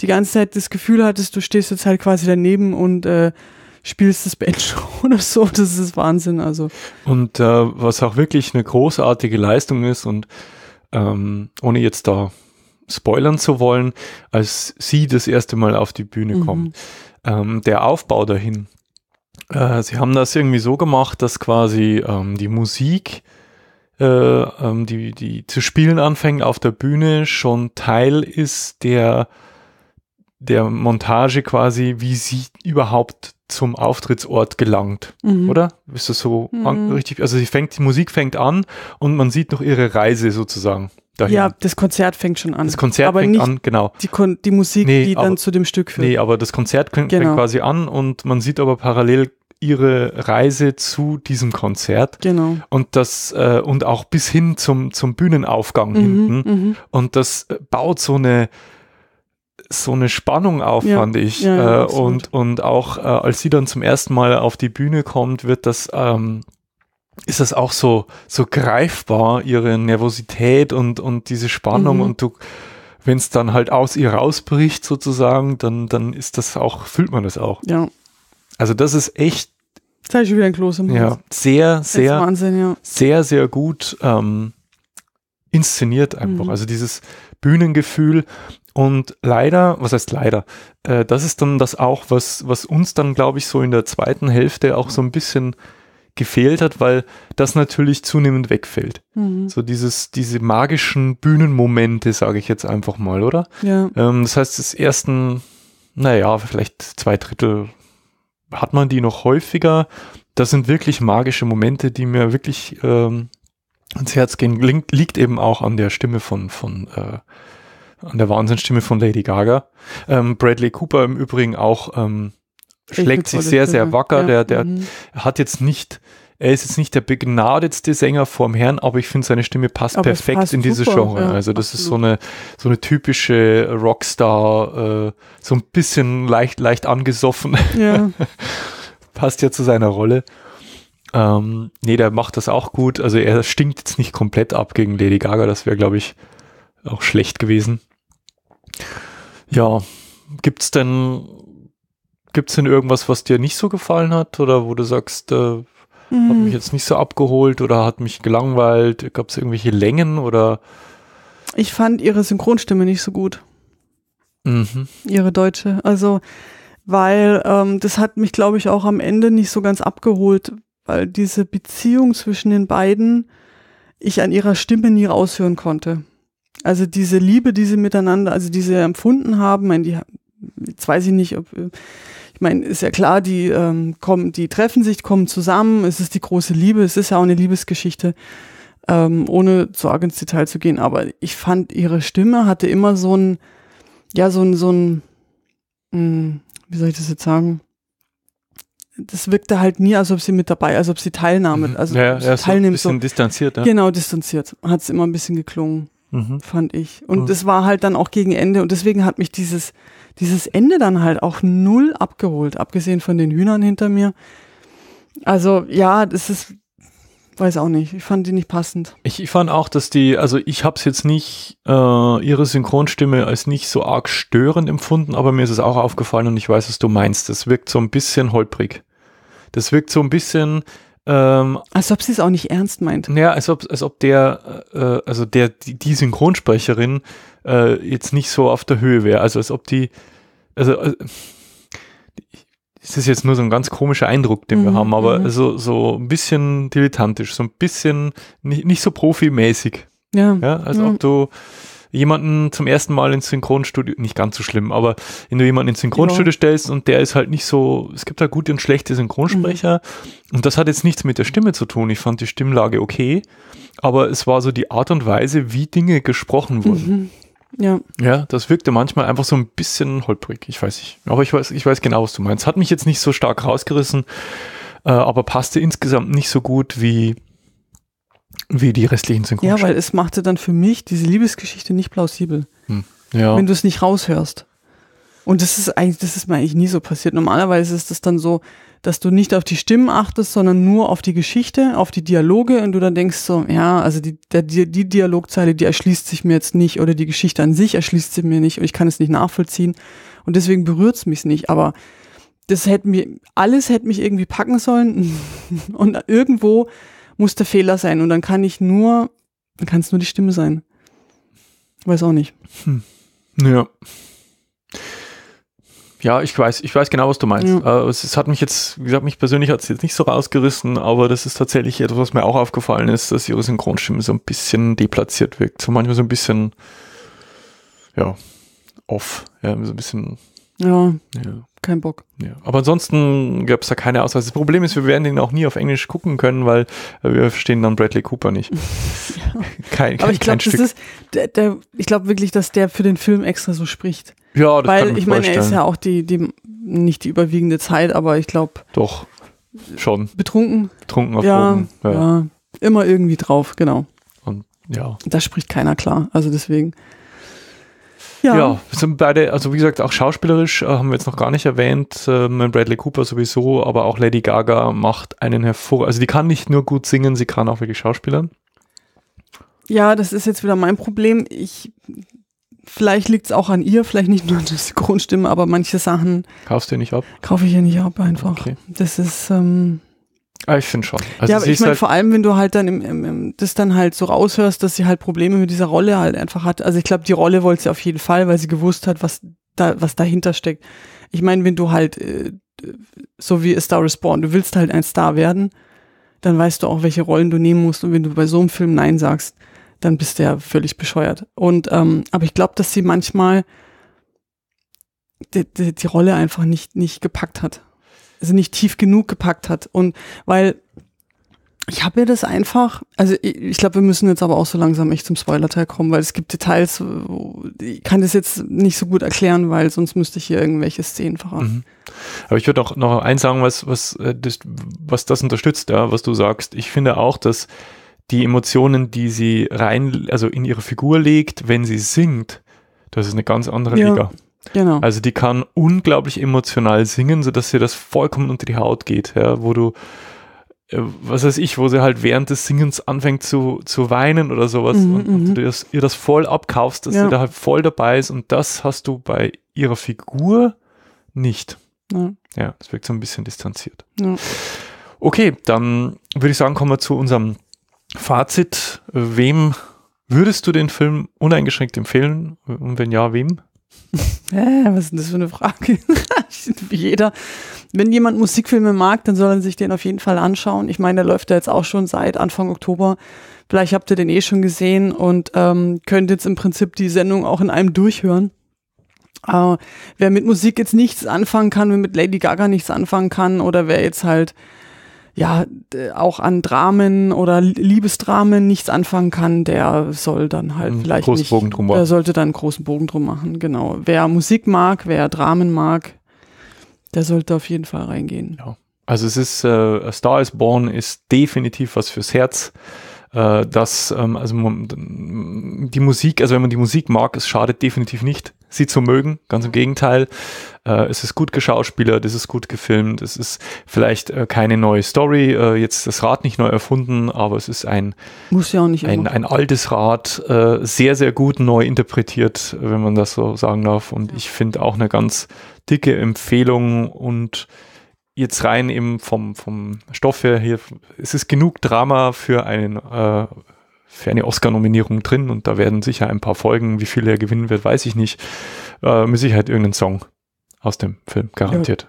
die ganze Zeit das Gefühl hattest, du stehst jetzt halt quasi daneben und äh, spielst das Band schon oder so. Das ist Wahnsinn. Also. Und äh, was auch wirklich eine großartige Leistung ist und ähm, ohne jetzt da spoilern zu wollen, als sie das erste Mal auf die Bühne mhm. kommt, ähm, der Aufbau dahin. Äh, sie haben das irgendwie so gemacht, dass quasi ähm, die Musik äh, ähm, die, die zu spielen anfängt auf der Bühne, schon Teil ist der, der Montage quasi, wie sie überhaupt zum Auftrittsort gelangt, mhm. oder? Ist das so mhm. richtig? Also sie fängt, die Musik fängt an und man sieht noch ihre Reise sozusagen. Dahin. Ja, das Konzert fängt schon an. Das Konzert aber fängt an, genau. Die, Kon die Musik, nee, die aber, dann zu dem Stück führt. Nee, aber das Konzert fängt genau. quasi an und man sieht aber parallel ihre Reise zu diesem Konzert. Genau. Und das, äh, und auch bis hin zum, zum Bühnenaufgang mhm, hinten. Mhm. Und das äh, baut so eine, so eine Spannung auf, ja. fand ich. Ja, äh, und, und auch äh, als sie dann zum ersten Mal auf die Bühne kommt, wird das, ähm, ist das auch so, so greifbar, ihre Nervosität und, und diese Spannung mhm. und du, wenn es dann halt aus ihr rausbricht sozusagen, dann, dann ist das auch, fühlt man das auch. Ja. Also das ist echt. Das habe ich wieder ein Kloß im Ja, sehr, sehr, Wahnsinn, ja. sehr, sehr gut ähm, inszeniert einfach. Mhm. Also dieses Bühnengefühl und leider, was heißt leider, äh, das ist dann das auch, was, was uns dann, glaube ich, so in der zweiten Hälfte auch so ein bisschen gefehlt hat, weil das natürlich zunehmend wegfällt. Mhm. So dieses, diese magischen Bühnenmomente, sage ich jetzt einfach mal, oder? Ja. Ähm, das heißt, das ersten, naja, vielleicht zwei Drittel hat man die noch häufiger. Das sind wirklich magische Momente, die mir wirklich ähm, ans Herz gehen. Link, liegt eben auch an der Stimme von, von äh, an der Wahnsinnsstimme von Lady Gaga. Ähm, Bradley Cooper im Übrigen auch ähm, schlägt sich sehr, Stimme. sehr wacker. Ja. Der, der mhm. hat jetzt nicht, er ist jetzt nicht der begnadetste Sänger vorm Herrn, aber ich finde, seine Stimme passt aber perfekt passt in dieses super. Genre. Ja, also das absolut. ist so eine, so eine typische Rockstar, äh, so ein bisschen leicht, leicht angesoffen. Ja. passt ja zu seiner Rolle. Ähm, nee, der macht das auch gut. Also er stinkt jetzt nicht komplett ab gegen Lady Gaga. Das wäre, glaube ich, auch schlecht gewesen. Ja, gibt's denn, gibt's denn irgendwas, was dir nicht so gefallen hat oder wo du sagst, äh, mhm. hat mich jetzt nicht so abgeholt oder hat mich gelangweilt? Gab es irgendwelche Längen oder? Ich fand ihre Synchronstimme nicht so gut. Mhm. Ihre deutsche. Also, weil ähm, das hat mich, glaube ich, auch am Ende nicht so ganz abgeholt, weil diese Beziehung zwischen den beiden ich an ihrer Stimme nie raushören konnte. Also diese Liebe, die sie miteinander, also diese empfunden haben, meine, die, jetzt weiß ich nicht, ob, äh, ich meine, ist ja klar, die ähm, kommen, die treffen sich, kommen zusammen, es ist die große Liebe, es ist ja auch eine Liebesgeschichte, ähm, ohne zu arg ins Detail zu gehen, aber ich fand, ihre Stimme hatte immer so ein, ja, so ein, so ein, mh, hm, wie soll ich das jetzt sagen? das wirkte halt nie, als ob sie mit dabei, als ob sie teilnahme, mhm. also ja, ja, teilnimmt. So ein bisschen so. distanziert, ja. Genau, distanziert. Hat es immer ein bisschen geklungen mhm. fand ich. Und es mhm. war halt dann auch gegen Ende und deswegen hat mich dieses, dieses Ende dann halt auch null abgeholt, abgesehen von den Hühnern hinter mir. Also ja, das ist, weiß auch nicht, ich fand die nicht passend. Ich, ich fand auch, dass die, also ich habe es jetzt nicht, äh, ihre Synchronstimme als nicht so arg störend empfunden, aber mir ist es auch aufgefallen und ich weiß, was du meinst. Das wirkt so ein bisschen holprig. Das wirkt so ein bisschen, ähm, als ob sie es auch nicht ernst meint. Ja, als ob, als ob der, äh, also der, die, die Synchronsprecherin äh, jetzt nicht so auf der Höhe wäre. Also als ob die, also äh, es ist jetzt nur so ein ganz komischer Eindruck, den mhm, wir haben, aber mhm. so, ein bisschen dilettantisch, so ein bisschen nicht, nicht so profimäßig. Ja. ja als mhm. ob du jemanden zum ersten Mal ins Synchronstudio, nicht ganz so schlimm, aber wenn du jemanden ins Synchronstudio ja. stellst und der ist halt nicht so, es gibt da gute und schlechte Synchronsprecher mhm. und das hat jetzt nichts mit der Stimme zu tun. Ich fand die Stimmlage okay, aber es war so die Art und Weise, wie Dinge gesprochen wurden. Mhm. Ja. Ja, das wirkte manchmal einfach so ein bisschen holprig. Ich weiß nicht. Aber ich weiß, ich weiß genau, was du meinst. Hat mich jetzt nicht so stark rausgerissen, äh, aber passte insgesamt nicht so gut wie wie die restlichen Synchronstimmen. Ja, weil es machte dann für mich diese Liebesgeschichte nicht plausibel. Hm. Ja. Wenn du es nicht raushörst. Und das ist eigentlich, das ist mir eigentlich nie so passiert. Normalerweise ist es dann so, dass du nicht auf die Stimmen achtest, sondern nur auf die Geschichte, auf die Dialoge und du dann denkst so, ja, also die, der, die Dialogzeile, die erschließt sich mir jetzt nicht oder die Geschichte an sich erschließt sie mir nicht und ich kann es nicht nachvollziehen und deswegen berührt es mich nicht. Aber das hätte mir, alles hätte mich irgendwie packen sollen und irgendwo muss der Fehler sein. Und dann kann ich nur, dann kann es nur die Stimme sein. Weiß auch nicht. Hm. Ja. Ja, ich weiß, ich weiß genau, was du meinst. Ja. Äh, es, es, hat mich jetzt, wie gesagt, mich persönlich hat es jetzt nicht so rausgerissen, aber das ist tatsächlich etwas, was mir auch aufgefallen ist, dass ihre Synchronstimme so ein bisschen deplatziert wirkt. So manchmal so ein bisschen, ja, off, ja, so ein bisschen. Ja. ja kein Bock. Ja, aber ansonsten gab es da keine Ausweise. Das Problem ist, wir werden den auch nie auf Englisch gucken können, weil äh, wir verstehen dann Bradley Cooper nicht. ja. kein, kein, aber ich glaube, der, der, ich wirklich, dass der für den Film extra so spricht. Ja, das Weil kann ich, ich meine, er ist ja auch die, die, nicht die überwiegende Zeit, aber ich glaube. Doch. Schon. Betrunken. Betrunken auf ja, Ja. ja, immer irgendwie drauf, genau. Und ja. Da spricht keiner klar. Also deswegen. Ja. ja, sind beide, also wie gesagt, auch schauspielerisch äh, haben wir jetzt noch gar nicht erwähnt. Ähm, Bradley Cooper sowieso, aber auch Lady Gaga macht einen hervor. Also die kann nicht nur gut singen, sie kann auch wirklich schauspielern. Ja, das ist jetzt wieder mein Problem. Ich vielleicht liegt es auch an ihr, vielleicht nicht nur an der Synchronstimme, aber manche Sachen. Kaufst du nicht ab? Kaufe ich ihr nicht ab, einfach. Okay. Das ist, ähm, Ah, ich finde schon. Also ja, aber ich meine, halt vor allem, wenn du halt dann im, im, im, das dann halt so raushörst, dass sie halt Probleme mit dieser Rolle halt einfach hat. Also ich glaube, die Rolle wollte sie auf jeden Fall, weil sie gewusst hat, was da, was dahinter steckt. Ich meine, wenn du halt, äh, so wie A Star is Born, du willst halt ein Star werden, dann weißt du auch, welche Rollen du nehmen musst. Und wenn du bei so einem Film Nein sagst, dann bist du ja völlig bescheuert. Und, ähm, aber ich glaube, dass sie manchmal die, die, die Rolle einfach nicht, nicht gepackt hat also nicht tief genug gepackt hat. Und weil ich habe mir das einfach, also ich, ich glaube, wir müssen jetzt aber auch so langsam echt zum Spoiler-Teil kommen, weil es gibt Details, ich kann das jetzt nicht so gut erklären, weil sonst müsste ich hier irgendwelche Szenen verraten. Mhm. Aber ich würde auch noch eins sagen, was, was, äh, das, was das unterstützt, ja, was du sagst. Ich finde auch, dass die Emotionen, die sie rein, also in ihre Figur legt, wenn sie singt, das ist eine ganz andere ja. Liga. Genau. Also die kann unglaublich emotional singen, sodass ihr das vollkommen unter die Haut geht, ja, wo du, äh, was weiß ich, wo sie halt während des Singens anfängt zu, zu weinen oder sowas mhm, und, und, mhm. du das, ihr das voll abkaufst, dass ja. sie da halt voll dabei ist und das hast du bei ihrer Figur nicht. Ja, ja das wirkt so ein bisschen distanziert. Ja. Okay, dann würde ich sagen, kommen wir zu unserem Fazit. Äh, wem würdest du den Film uneingeschränkt empfehlen? Und wenn ja, wem? Hä, was ist denn das für eine Frage? Jeder, wenn jemand Musikfilme mag, dann soll er sich den auf jeden Fall anschauen. Ich meine, der läuft ja jetzt auch schon seit Anfang Oktober. Vielleicht habt ihr den eh schon gesehen und ähm, könnt jetzt im Prinzip die Sendung auch in einem durchhören. Äh, wer mit Musik jetzt nichts anfangen kann, wer mit Lady Gaga nichts anfangen kann oder wer jetzt halt ja, auch an Dramen oder Liebesdramen nichts anfangen kann, der soll dann halt einen mhm, vielleicht großen nicht, Bogen drum machen. der sollte dann einen großen Bogen drum machen, genau. Wer Musik mag, wer Dramen mag, der sollte auf jeden Fall reingehen. Ja. Also es ist, äh, A Star is Born ist definitiv was fürs Herz äh, dass ähm, also man, die Musik, also wenn man die Musik mag, es schadet definitiv nicht sie zu mögen. Ganz im Gegenteil. Äh, es ist gut geschauspielert, es ist gut gefilmt, es ist vielleicht äh, keine neue Story, äh, jetzt das Rad nicht neu erfunden, aber es ist ein, Muss ja auch nicht ein, ein altes Rad, äh, sehr, sehr gut neu interpretiert, wenn man das so sagen darf. Und ja. ich finde auch eine ganz dicke Empfehlung und jetzt rein eben vom, vom Stoff her hier, es ist genug Drama für einen äh, für eine Oscar-Nominierung drin und da werden sicher ein paar Folgen. Wie viel er gewinnen wird, weiß ich nicht. Äh, mit Sicherheit irgendeinen Song aus dem Film, garantiert. Ja.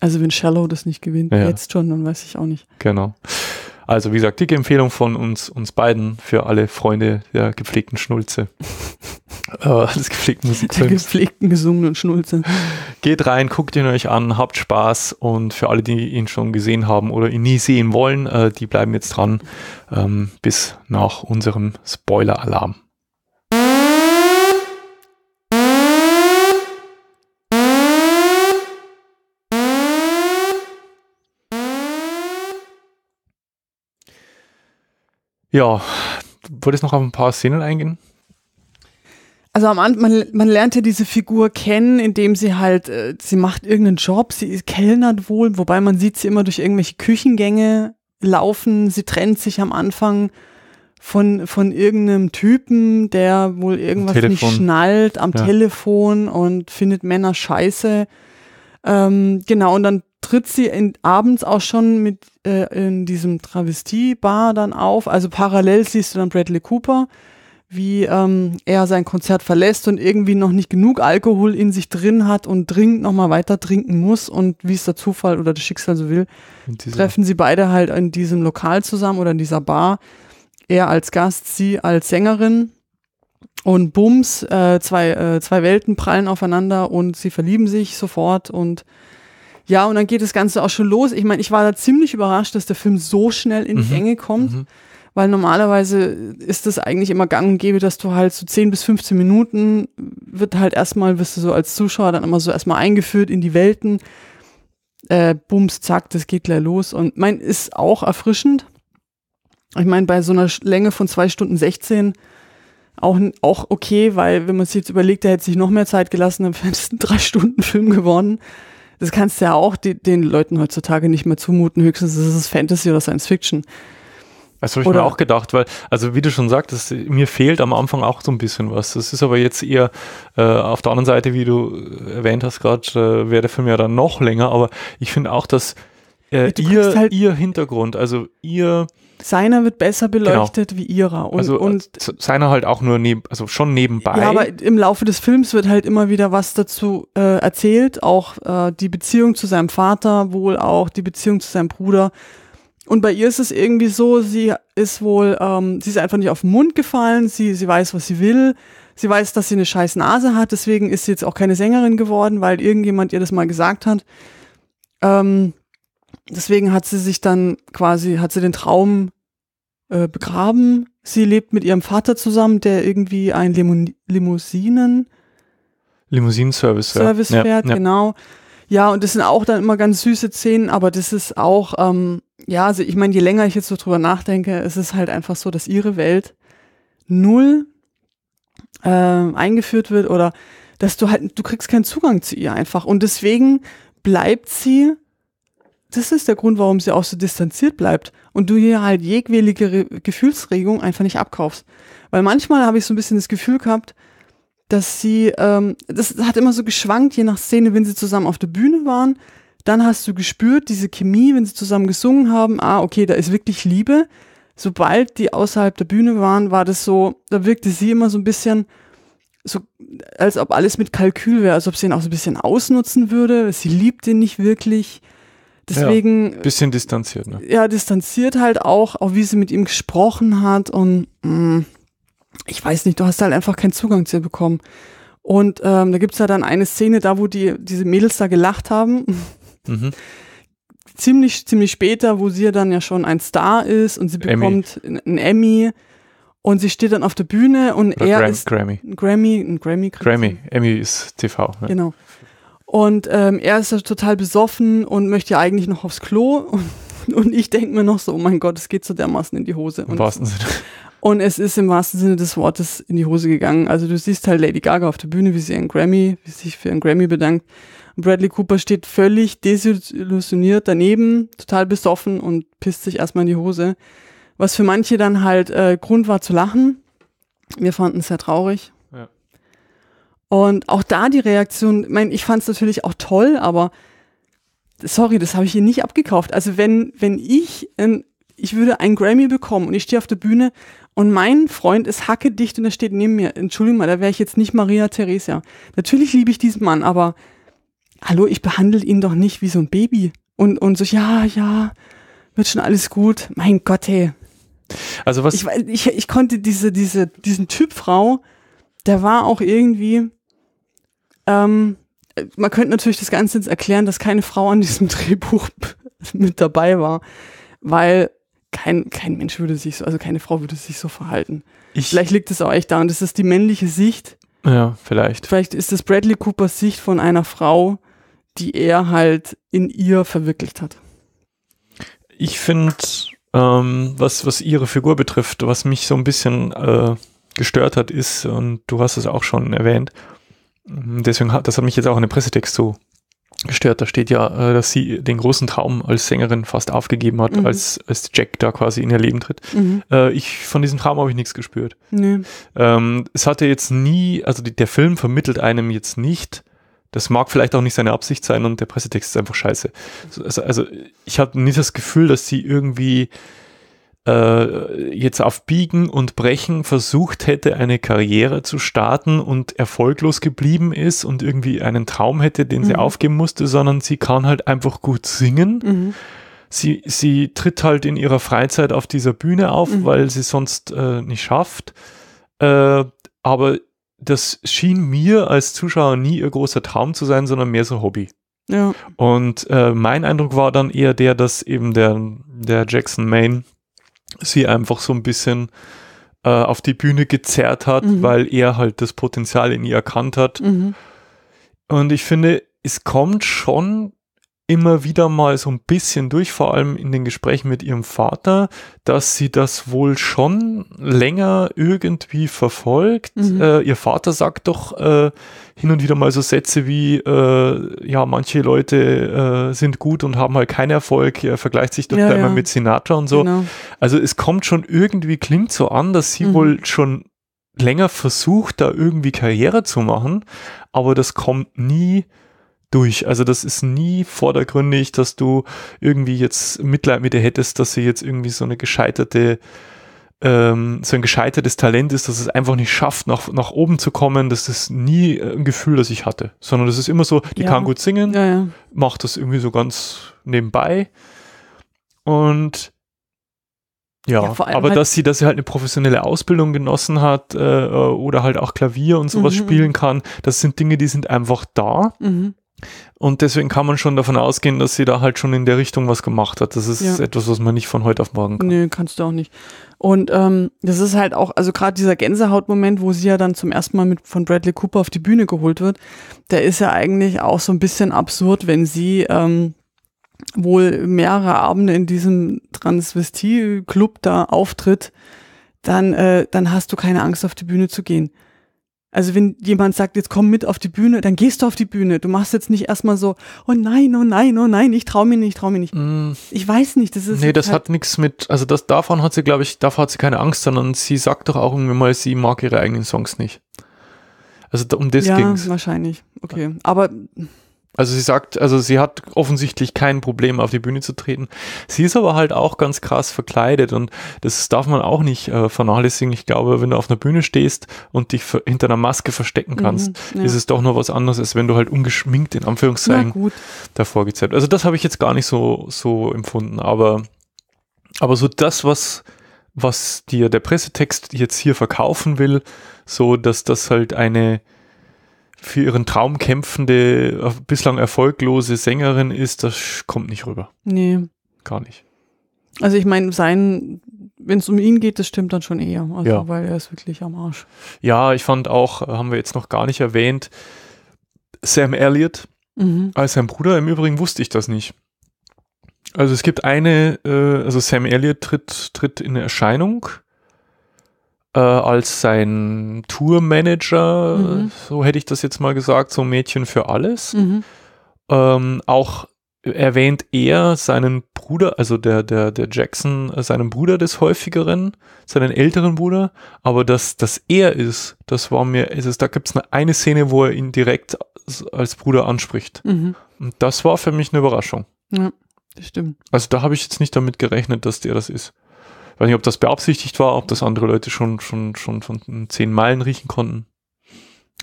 Also wenn Shallow das nicht gewinnt, ja. jetzt schon, dann weiß ich auch nicht. Genau. Also wie gesagt, dicke Empfehlung von uns, uns beiden für alle Freunde der gepflegten Schnulze. äh, des gepflegten Musikfilms. Der gepflegten gesungenen Schnulze. Geht rein, guckt ihn euch an, habt Spaß und für alle, die ihn schon gesehen haben oder ihn nie sehen wollen, äh, die bleiben jetzt dran ähm, bis nach unserem Spoiler-Alarm. Ja, wolltest du noch auf ein paar Szenen eingehen? Also am Anfang, man, man lernt ja diese Figur kennen, indem sie halt, äh, sie macht irgendeinen Job, sie ist kellnert wohl, wobei man sieht sie immer durch irgendwelche Küchengänge laufen, sie trennt sich am Anfang von, von irgendeinem Typen, der wohl irgendwas nicht schnallt am ja. Telefon und findet Männer scheiße. Ähm, genau, und dann tritt sie in, abends auch schon mit äh, in diesem Travestie-Bar dann auf. Also parallel siehst du dann Bradley Cooper, wie ähm, er sein Konzert verlässt und irgendwie noch nicht genug Alkohol in sich drin hat und dringend nochmal weiter trinken muss. Und wie es der Zufall oder das Schicksal so will, treffen sie beide halt in diesem Lokal zusammen oder in dieser Bar. Er als Gast, sie als Sängerin. Und Bums, äh, zwei, äh, zwei Welten prallen aufeinander und sie verlieben sich sofort und ja, und dann geht das Ganze auch schon los. Ich meine, ich war da ziemlich überrascht, dass der Film so schnell in die mhm. Enge kommt. Mhm. Weil normalerweise ist das eigentlich immer gang und gäbe, dass du halt so 10 bis 15 Minuten wird halt erstmal, wirst du so als Zuschauer dann immer so erstmal eingeführt in die Welten. Äh, bums, zack, das geht gleich los. Und mein, ist auch erfrischend. Ich meine, bei so einer Länge von 2 Stunden 16 auch, auch okay, weil wenn man sich jetzt überlegt, der hätte sich noch mehr Zeit gelassen, dann wäre es ein 3-Stunden-Film geworden. Das kannst du ja auch die, den Leuten heutzutage nicht mehr zumuten. Höchstens ist es Fantasy oder Science Fiction. Das habe ich Oder mir auch gedacht, weil, also wie du schon sagtest, mir fehlt am Anfang auch so ein bisschen was. Das ist aber jetzt eher äh, auf der anderen Seite, wie du äh, erwähnt hast gerade, äh, wäre der Film ja dann noch länger, aber ich finde auch, dass äh, ja, ihr, halt ihr Hintergrund, also ihr seiner wird besser genau. beleuchtet genau. wie ihrer. Und, also und äh, seiner halt auch nur neben, also schon nebenbei. Ja, aber im Laufe des Films wird halt immer wieder was dazu äh, erzählt, auch äh, die Beziehung zu seinem Vater, wohl auch die Beziehung zu seinem Bruder. Und bei ihr ist es irgendwie so, sie ist wohl, ähm, sie ist einfach nicht auf den Mund gefallen, sie, sie weiß, was sie will, sie weiß, dass sie eine scheiß Nase hat, deswegen ist sie jetzt auch keine Sängerin geworden, weil irgendjemand ihr das mal gesagt hat. Ähm, deswegen hat sie sich dann quasi, hat sie den Traum äh, begraben. Sie lebt mit ihrem Vater zusammen, der irgendwie ein Limou Limousinen Limousinen-Service Service ja. fährt, ja. genau. Ja, und das sind auch dann immer ganz süße Szenen, aber das ist auch, ähm, ja, also ich meine, je länger ich jetzt so drüber nachdenke, es ist halt einfach so, dass ihre Welt null äh, eingeführt wird oder dass du halt, du kriegst keinen Zugang zu ihr einfach. Und deswegen bleibt sie das ist der Grund, warum sie auch so distanziert bleibt und du hier halt jegwillige Gefühlsregung einfach nicht abkaufst. Weil manchmal habe ich so ein bisschen das Gefühl gehabt, dass sie, ähm, das hat immer so geschwankt, je nach Szene, wenn sie zusammen auf der Bühne waren. Dann hast du gespürt, diese Chemie, wenn sie zusammen gesungen haben, ah, okay, da ist wirklich Liebe. Sobald die außerhalb der Bühne waren, war das so, da wirkte sie immer so ein bisschen, so, als ob alles mit Kalkül wäre, als ob sie ihn auch so ein bisschen ausnutzen würde. Sie liebt ihn nicht wirklich. Deswegen. Ja, bisschen distanziert, ne? Ja, distanziert halt auch, auch wie sie mit ihm gesprochen hat und mh, mm, ich weiß nicht, du hast halt einfach keinen Zugang zu ihr bekommen. Und ähm, da es ja dann eine Szene da, wo die, diese Mädels da gelacht haben. Mhm. Ziemlich, ziemlich später, wo sie ja dann ja schon ein Star ist und sie bekommt einen Emmy und sie steht dann auf der Bühne und Oder er Gram ist. Grammy. Ein Grammy, ein Grammy. Grammy, Emmy ist TV. Ne? Genau. Und ähm, er ist ja total besoffen und möchte ja eigentlich noch aufs Klo. Und, und ich denke mir noch so, oh mein Gott, es geht so dermaßen in die Hose. Im und wahrsten Sinne. Und es ist im wahrsten Sinne des Wortes in die Hose gegangen. Also du siehst halt Lady Gaga auf der Bühne, wie sie einen Grammy, wie sie sich für einen Grammy bedankt. Und Bradley Cooper steht völlig desillusioniert daneben, total besoffen und pisst sich erstmal in die Hose. Was für manche dann halt äh, Grund war zu lachen. Wir fanden es sehr traurig und auch da die Reaktion, ich meine, ich fand es natürlich auch toll, aber sorry, das habe ich ihr nicht abgekauft. Also wenn, wenn ich, in, ich würde einen Grammy bekommen und ich stehe auf der Bühne und mein Freund ist hacke dicht und er steht neben mir. Entschuldigung mal, da wäre ich jetzt nicht Maria Theresia. Natürlich liebe ich diesen Mann, aber hallo, ich behandle ihn doch nicht wie so ein Baby. Und, und so, ja, ja, wird schon alles gut. Mein Gott, hey. Also was? Ich, ich, ich konnte diese, diese, diesen Typ Frau, der war auch irgendwie, ähm, man könnte natürlich das Ganze jetzt erklären, dass keine Frau an diesem Drehbuch mit dabei war, weil kein, kein Mensch würde sich so, also keine Frau würde sich so verhalten. Ich vielleicht liegt es auch echt daran, das ist die männliche Sicht. Ja, vielleicht. Vielleicht ist das Bradley Coopers Sicht von einer Frau, die er halt in ihr verwirklicht hat. Ich finde, ähm, was, was ihre Figur betrifft, was mich so ein bisschen äh, gestört hat, ist, und du hast es auch schon erwähnt, Mhm, deswegen hat, das hat mich jetzt auch in dem Pressetext so gestört. Da steht ja, äh, dass sie den großen Traum als Sängerin fast aufgegeben hat, mhm. als, als Jack da quasi in ihr Leben tritt. Mhm. Äh, ich, von diesem Traum habe ich nichts gespürt. Nee. Ähm, es hatte jetzt nie, also die, der Film vermittelt einem jetzt nicht, das mag vielleicht auch nicht seine Absicht sein und der Pressetext ist einfach scheiße. Also, also ich hatte nie das Gefühl, dass sie irgendwie äh, jetzt auf Biegen und Brechen versucht hätte, eine Karriere zu starten und erfolglos geblieben ist und irgendwie einen Traum hätte, den mhm. sie aufgeben musste, sondern sie kann halt einfach gut singen. Mhm. Sie, sie tritt halt in ihrer Freizeit auf dieser Bühne auf, mhm. weil sie sonst äh, nicht schafft. Äh, aber das schien mir als Zuschauer nie ihr großer Traum zu sein, sondern mehr so Hobby. Ja. Und äh, mein Eindruck war dann eher der, dass eben der, der Jackson Maine sie einfach so ein bisschen äh, auf die Bühne gezerrt hat, mhm. weil er halt das Potenzial in ihr erkannt hat. Mhm. Und ich finde, es kommt schon immer wieder mal so ein bisschen durch, vor allem in den Gesprächen mit ihrem Vater, dass sie das wohl schon länger irgendwie verfolgt. Mhm. Äh, ihr Vater sagt doch äh, hin und wieder mal so Sätze wie, äh, ja, manche Leute äh, sind gut und haben halt keinen Erfolg. Er vergleicht sich doch ja, ja. immer mit Sinatra und so. Genau. Also es kommt schon irgendwie, klingt so an, dass sie mhm. wohl schon länger versucht, da irgendwie Karriere zu machen, aber das kommt nie durch. Also das ist nie vordergründig, dass du irgendwie jetzt Mitleid mit ihr hättest, dass sie jetzt irgendwie so eine gescheiterte ähm, so ein gescheitertes Talent ist, dass es einfach nicht schafft, nach, nach oben zu kommen, das ist nie äh, ein Gefühl, das ich hatte, sondern das ist immer so, die ja. kann gut singen, ja, ja. macht das irgendwie so ganz nebenbei und ja, ja aber halt dass sie, dass sie halt eine professionelle Ausbildung genossen hat äh, äh oder halt auch Klavier und sowas mhm, mhm, mhm. spielen kann, das sind Dinge, die sind einfach da. Mhm. Und deswegen kann man schon davon ausgehen, dass sie da halt schon in der Richtung was gemacht hat. Das ist ja. etwas, was man nicht von heute auf morgen kann. Nö, kannst du auch nicht. Und ähm, das ist halt auch, also gerade dieser Gänsehautmoment, wo sie ja dann zum ersten Mal mit von Bradley Cooper auf die Bühne geholt wird, der ist ja eigentlich auch so ein bisschen absurd, wenn sie ähm, wohl mehrere Abende in diesem Transvestil-Club da auftritt, dann, äh, dann hast du keine Angst, auf die Bühne zu gehen. Also wenn jemand sagt, jetzt komm mit auf die Bühne, dann gehst du auf die Bühne. Du machst jetzt nicht erstmal so, oh nein, oh nein, oh nein, ich trau mir nicht, ich trau mir nicht. Mm. Ich weiß nicht, das ist. Nee, das halt hat nichts mit, also das, davon hat sie, glaube ich, davon hat sie keine Angst, sondern sie sagt doch auch irgendwie mal, sie mag ihre eigenen Songs nicht. Also um das ja, ging's. Ja, wahrscheinlich. Okay, aber also sie sagt, also sie hat offensichtlich kein Problem, auf die Bühne zu treten. Sie ist aber halt auch ganz krass verkleidet und das darf man auch nicht äh, vernachlässigen. Ich glaube, wenn du auf einer Bühne stehst und dich hinter einer Maske verstecken mhm, kannst, mhm, ja. ist es doch nur was anderes, als wenn du halt ungeschminkt in Anführungszeichen davor gezeigt. Also das habe ich jetzt gar nicht so so empfunden, aber aber so das, was was dir der Pressetext jetzt hier verkaufen will, so dass das halt eine für ihren Traum kämpfende, äh, bislang erfolglose Sängerin ist, das kommt nicht rüber. Nee. Gar nicht. Also ich meine, sein, wenn es um ihn geht, das stimmt dann schon eher. Also ja. weil er ist wirklich am Arsch. Ja, ich fand auch, äh, haben wir jetzt noch gar nicht erwähnt, Sam Elliott mhm. als sein Bruder. Im Übrigen wusste ich das nicht. Also es gibt eine, äh, also Sam Elliott tritt, tritt in Erscheinung äh, als sein Tourmanager, mhm. so hätte ich das jetzt mal gesagt, so ein Mädchen für alles. Mhm. Ähm, auch erwähnt er seinen Bruder, also der, der, der Jackson, äh, seinen Bruder des häufigeren, seinen älteren Bruder, aber dass dass er ist, das war mir, es ist, da gibt es eine, eine Szene, wo er ihn direkt als, als Bruder anspricht. Mhm. Und das war für mich eine Überraschung. Ja, das stimmt. Also da habe ich jetzt nicht damit gerechnet, dass der das ist weiß nicht, ob das beabsichtigt war, ob das andere Leute schon, schon, schon von zehn Meilen riechen konnten.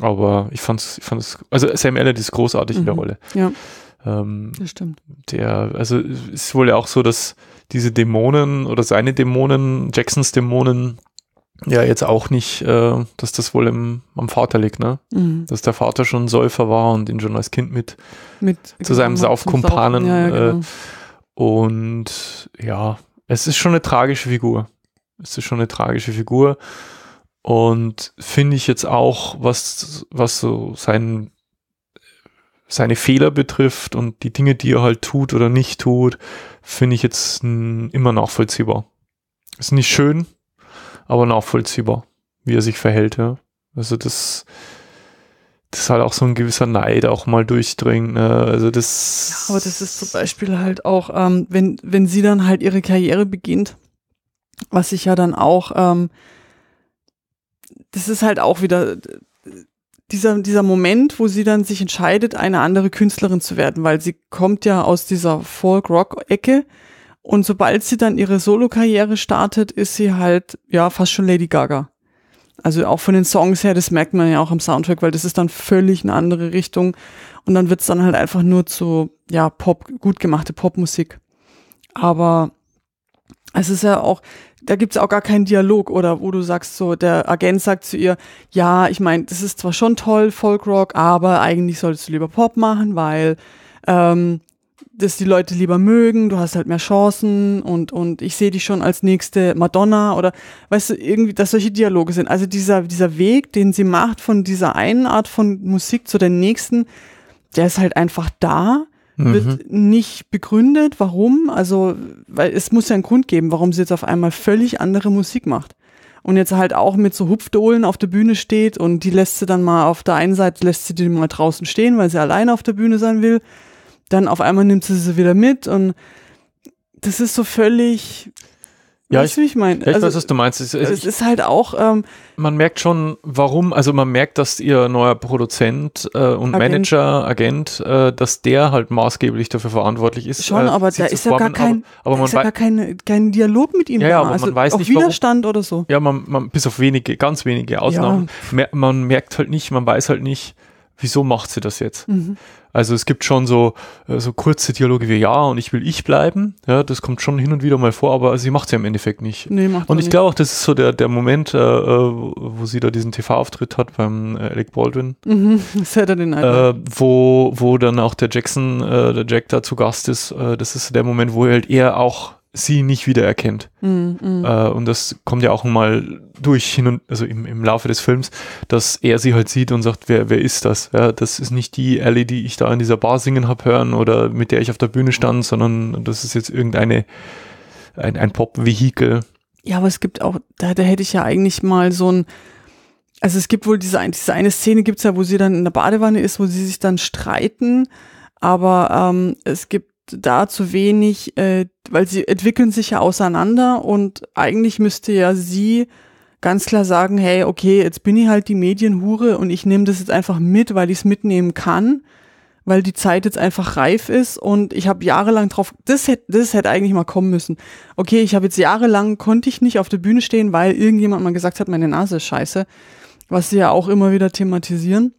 Aber ich fand's, ich fand's, also Sam Elliott ist großartig mhm. in der mhm. Rolle. Ja. Ähm, das stimmt. Der, also ist wohl ja auch so, dass diese Dämonen oder seine Dämonen, Jacksons Dämonen, ja jetzt auch nicht, äh, dass das wohl im, am Vater liegt, ne? Mhm. Dass der Vater schon Säufer war und ihn schon als Kind mit, mit zu seinem genau, Saufkumpanen. Ja, ja, äh, genau. äh, und ja, es ist schon eine tragische Figur. Es ist schon eine tragische Figur. Und finde ich jetzt auch, was, was so sein, seine Fehler betrifft und die Dinge, die er halt tut oder nicht tut, finde ich jetzt immer nachvollziehbar. Ist nicht schön, aber nachvollziehbar, wie er sich verhält. Ja. Also das, dass halt auch so ein gewisser Neid auch mal durchdringt. Ne? Also das. Ja, aber das ist zum Beispiel halt auch, ähm, wenn, wenn sie dann halt ihre Karriere beginnt, was ich ja dann auch, ähm, das ist halt auch wieder dieser, dieser Moment, wo sie dann sich entscheidet, eine andere Künstlerin zu werden, weil sie kommt ja aus dieser Folk-Rock-Ecke. Und sobald sie dann ihre Solo-Karriere startet, ist sie halt, ja, fast schon Lady Gaga. Also auch von den Songs her, das merkt man ja auch am Soundtrack, weil das ist dann völlig eine andere Richtung. Und dann wird es dann halt einfach nur zu, ja, Pop, gut gemachte Popmusik. Aber es ist ja auch, da gibt es auch gar keinen Dialog oder wo du sagst so, der Agent sagt zu ihr, ja, ich meine, das ist zwar schon toll, Folkrock, aber eigentlich solltest du lieber Pop machen, weil ähm, dass die Leute lieber mögen, du hast halt mehr Chancen und, und ich sehe dich schon als nächste Madonna oder weißt du, irgendwie, dass solche Dialoge sind. Also dieser, dieser Weg, den sie macht von dieser einen Art von Musik zu der nächsten, der ist halt einfach da, mhm. wird nicht begründet, warum. Also, weil es muss ja einen Grund geben, warum sie jetzt auf einmal völlig andere Musik macht und jetzt halt auch mit so Hupfdohlen auf der Bühne steht und die lässt sie dann mal auf der einen Seite lässt sie die mal draußen stehen, weil sie alleine auf der Bühne sein will dann auf einmal nimmt sie sie wieder mit und das ist so völlig. Ja, weißt ich, ich meine. Ja, ich also, weiß, was du meinst. Es, also, es ich, ist halt auch. Ähm, man merkt schon, warum. Also man merkt, dass ihr neuer Produzent äh, und Agent. Manager, Agent, äh, dass der halt maßgeblich dafür verantwortlich ist. Schon, äh, aber da ist formen, ja gar kein, aber, aber ist ja gar keine, kein Dialog mit ihm. Ja, ja aber also man weiß auch nicht Widerstand warum. oder so. Ja, man, man, bis auf wenige, ganz wenige Ausnahmen. Ja. Man merkt halt nicht, man weiß halt nicht, wieso macht sie das jetzt. Mhm. Also es gibt schon so, äh, so kurze Dialoge wie ja und ich will ich bleiben. Ja, das kommt schon hin und wieder mal vor, aber sie macht es ja im Endeffekt nicht. Nee, macht und ich glaube auch, das ist so der, der Moment, äh, äh wo sie da diesen TV-Auftritt hat beim äh, Alec Baldwin. Mhm, Saturday Night. Äh, wo, wo dann auch der Jackson, äh, der Jack da zu Gast ist. Äh, das ist der Moment, wo halt er auch sie nicht wiedererkennt. Mhm, mh. Mm. äh, und das kommt ja auch mal durch hin und also im, im Laufe des Films, dass er sie halt sieht und sagt, wer, wer ist das? Ja, das ist nicht die Ellie, die ich da in dieser Bar singen hab hören oder mit der ich auf der Bühne stand, sondern das ist jetzt irgendeine ein, ein Pop-Vehikel. Ja, aber es gibt auch, da, da hätte ich ja eigentlich mal so ein also es gibt wohl diese, diese eine Szene gibt's ja, wo sie dann in der Badewanne ist, wo sie sich dann streiten, aber ähm, es gibt da zu wenig, äh, weil sie entwickeln sich ja auseinander und eigentlich müsste ja sie ganz klar sagen, hey, okay, jetzt bin ich halt die Medienhure und ich nehme das jetzt einfach mit, weil ich es mitnehmen kann, weil die Zeit jetzt einfach reif ist und ich habe jahrelang drauf, das hätte das hätte eigentlich mal kommen müssen. Okay, ich habe jetzt jahrelang konnte ich nicht auf der Bühne stehen, weil irgendjemand mal gesagt hat, meine Nase ist scheiße, was sie ja auch immer wieder thematisieren.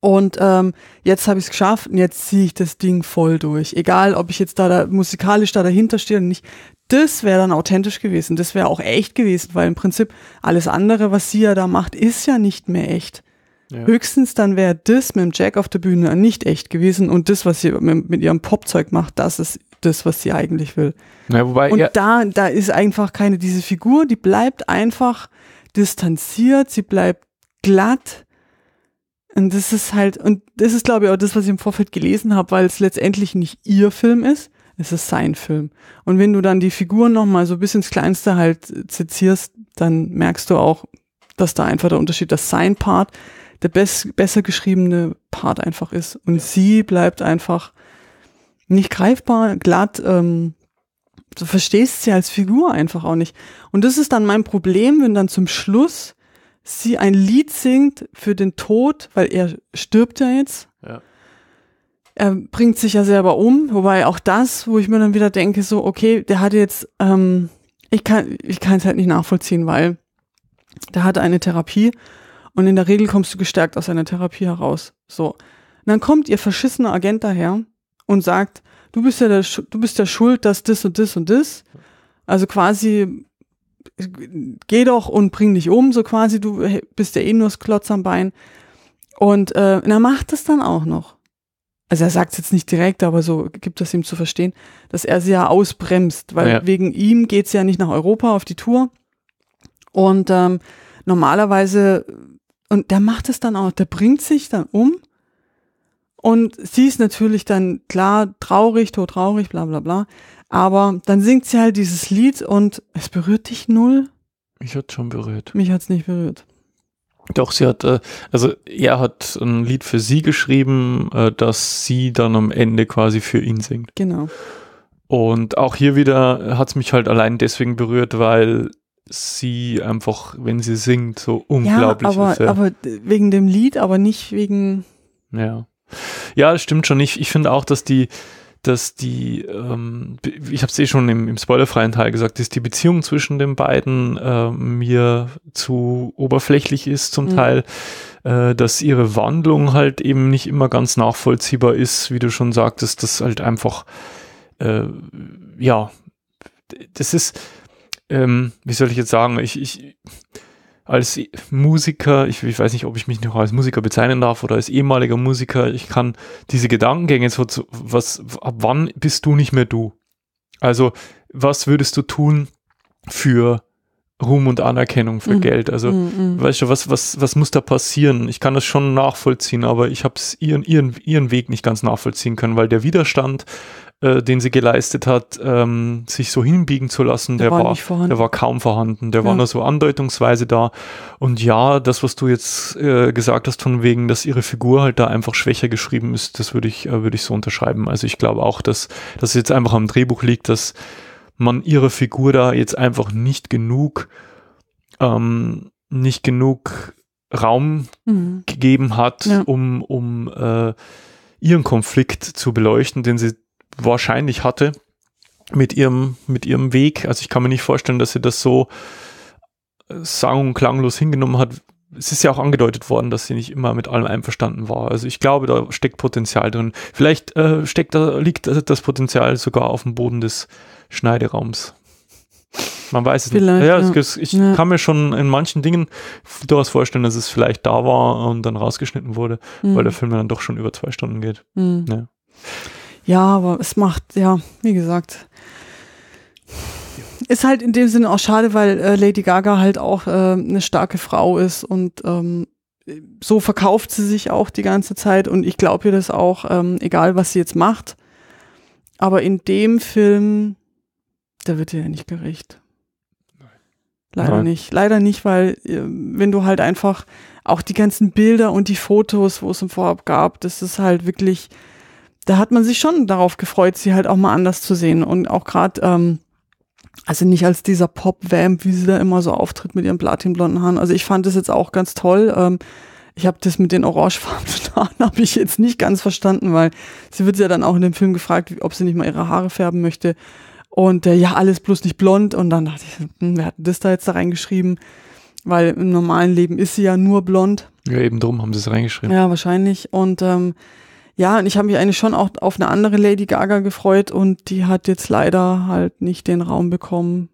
Und ähm, jetzt habe ich es geschafft und jetzt ziehe ich das Ding voll durch. Egal, ob ich jetzt da, da musikalisch da dahinter stehe oder nicht. Das wäre dann authentisch gewesen. Das wäre auch echt gewesen, weil im Prinzip alles andere, was sie ja da macht, ist ja nicht mehr echt. Ja. Höchstens dann wäre das mit dem Jack auf der Bühne nicht echt gewesen und das, was sie mit ihrem Popzeug macht, das ist das, was sie eigentlich will. Ja, wobei, und ja. da, da ist einfach keine, diese Figur, die bleibt einfach distanziert, sie bleibt glatt, und das ist halt, und das ist, glaube ich, auch das, was ich im Vorfeld gelesen habe, weil es letztendlich nicht ihr Film ist, es ist sein Film. Und wenn du dann die Figuren nochmal so bis ins Kleinste halt zitierst, dann merkst du auch, dass da einfach der Unterschied, dass sein Part der best, besser geschriebene Part einfach ist. Und ja. sie bleibt einfach nicht greifbar, glatt, ähm, du verstehst sie als Figur einfach auch nicht. Und das ist dann mein Problem, wenn dann zum Schluss sie ein Lied singt für den Tod, weil er stirbt ja jetzt. Ja. Er bringt sich ja selber um, wobei auch das, wo ich mir dann wieder denke, so, okay, der hatte jetzt, ähm, ich kann ich kann es halt nicht nachvollziehen, weil der hatte eine Therapie und in der Regel kommst du gestärkt aus einer Therapie heraus. So. Und dann kommt ihr verschissener Agent daher und sagt, du bist ja der, du bist ja schuld, dass das und das und das. Also quasi geh doch und bring dich um, so quasi, du bist ja eh nur das Klotz am Bein. Und äh, er macht das dann auch noch. Also er sagt es jetzt nicht direkt, aber so gibt das ihm zu verstehen, dass er sie ja ausbremst, weil ja. wegen ihm geht's ja nicht nach Europa auf die Tour. Und ähm, normalerweise, und der macht es dann auch, der bringt sich dann um und sie ist natürlich dann klar traurig, todtraurig, bla bla bla. Aber dann singt sie halt dieses Lied und es berührt dich null. Mich hat schon berührt. Mich hat es nicht berührt. Doch, sie hat, äh, also er hat ein Lied für sie geschrieben, äh, das sie dann am Ende quasi für ihn singt. Genau. Und auch hier wieder hat es mich halt allein deswegen berührt, weil sie einfach, wenn sie singt, so unglaublich ja, aber, ist. Ja, aber wegen dem Lied, aber nicht wegen. Ja. Ja, das stimmt schon. Ich, ich finde auch, dass die, dass die, ähm, ich habe es eh schon im, im spoilerfreien Teil gesagt, dass die Beziehung zwischen den beiden äh, mir zu oberflächlich ist zum mhm. Teil, äh, dass ihre Wandlung halt eben nicht immer ganz nachvollziehbar ist, wie du schon sagtest, dass halt einfach, äh, ja, das ist, ähm, wie soll ich jetzt sagen, ich, ich, als Musiker, ich, ich, weiß nicht, ob ich mich noch als Musiker bezeichnen darf oder als ehemaliger Musiker, ich kann diese Gedankengänge so, was, ab wann bist du nicht mehr du? Also, was würdest du tun für Ruhm und Anerkennung für mm, Geld. Also, mm, weißt du, was, was, was muss da passieren? Ich kann das schon nachvollziehen, aber ich habe ihren, ihren, ihren Weg nicht ganz nachvollziehen können, weil der Widerstand äh, den sie geleistet hat, ähm, sich so hinbiegen zu lassen, der, der war, war der war kaum vorhanden. Der ja. war nur so andeutungsweise da. Und ja, das, was du jetzt äh, gesagt hast, von wegen, dass ihre Figur halt da einfach schwächer geschrieben ist, das würde ich, äh, würde ich so unterschreiben. Also ich glaube auch, dass das jetzt einfach am Drehbuch liegt, dass man ihre Figur da jetzt einfach nicht genug, ähm, nicht genug Raum mhm. gegeben hat, ja. um, um äh, ihren Konflikt zu beleuchten, den sie wahrscheinlich hatte mit ihrem, mit ihrem Weg. Also ich kann mir nicht vorstellen, dass sie das so äh, sang- und klanglos hingenommen hat. Es ist ja auch angedeutet worden, dass sie nicht immer mit allem einverstanden war. Also ich glaube, da steckt Potenzial drin. Vielleicht äh, steckt da, liegt das Potenzial sogar auf dem Boden des Schneideraums. Man weiß es vielleicht, nicht. Ja, ja. Es, ich ja. kann mir schon in manchen Dingen durchaus vorstellen, dass es vielleicht da war und dann rausgeschnitten wurde, mhm. weil der Film dann doch schon über zwei Stunden geht. Mhm. Ja. Ja, aber es macht, ja, wie gesagt. Ist halt in dem Sinne auch schade, weil äh, Lady Gaga halt auch äh, eine starke Frau ist und ähm, so verkauft sie sich auch die ganze Zeit und ich glaube ihr das auch, ähm, egal was sie jetzt macht. Aber in dem Film, da wird ihr ja nicht gerecht. Nein. Leider Nein. nicht. Leider nicht, weil äh, wenn du halt einfach auch die ganzen Bilder und die Fotos, wo es im Vorab gab, das ist halt wirklich, da hat man sich schon darauf gefreut, sie halt auch mal anders zu sehen. Und auch gerade, ähm, also nicht als dieser Pop-Vamp, wie sie da immer so auftritt mit ihren platinblonden Haaren. Also ich fand das jetzt auch ganz toll. Ähm, ich habe das mit den orangefarbenen Haaren habe ich jetzt nicht ganz verstanden, weil sie wird ja dann auch in dem Film gefragt, ob sie nicht mal ihre Haare färben möchte. Und äh, ja, alles bloß nicht blond. Und dann dachte ich, hm, wer hat das da jetzt da reingeschrieben? Weil im normalen Leben ist sie ja nur blond. Ja, eben drum haben sie es reingeschrieben. Ja, wahrscheinlich. Und ähm, ja, und ich habe mich eigentlich schon auch auf eine andere Lady Gaga gefreut und die hat jetzt leider halt nicht den Raum bekommen.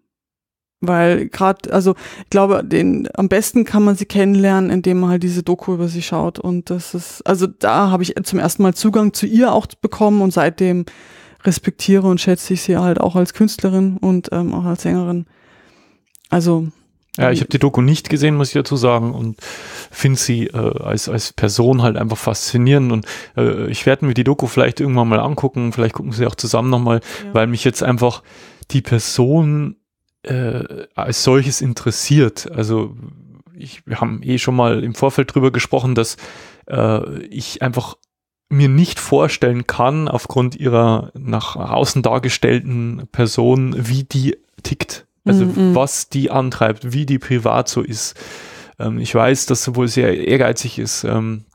Weil gerade, also ich glaube, den, am besten kann man sie kennenlernen, indem man halt diese Doku über sie schaut. Und das ist, also da habe ich zum ersten Mal Zugang zu ihr auch bekommen und seitdem respektiere und schätze ich sie halt auch als Künstlerin und ähm, auch als Sängerin. Also ja, ich habe die Doku nicht gesehen, muss ich dazu sagen, und finde sie äh, als, als Person halt einfach faszinierend. Und äh, ich werde mir die Doku vielleicht irgendwann mal angucken, vielleicht gucken sie auch zusammen nochmal, ja. weil mich jetzt einfach die Person äh, als solches interessiert. Also ich, wir haben eh schon mal im Vorfeld drüber gesprochen, dass äh, ich einfach mir nicht vorstellen kann, aufgrund ihrer nach außen dargestellten Person, wie die tickt. Also mhm, mhm. was die antreibt, wie die privat so ist. Ähm, ich weiß, dass sie wohl sehr ehrgeizig ist. Ähm,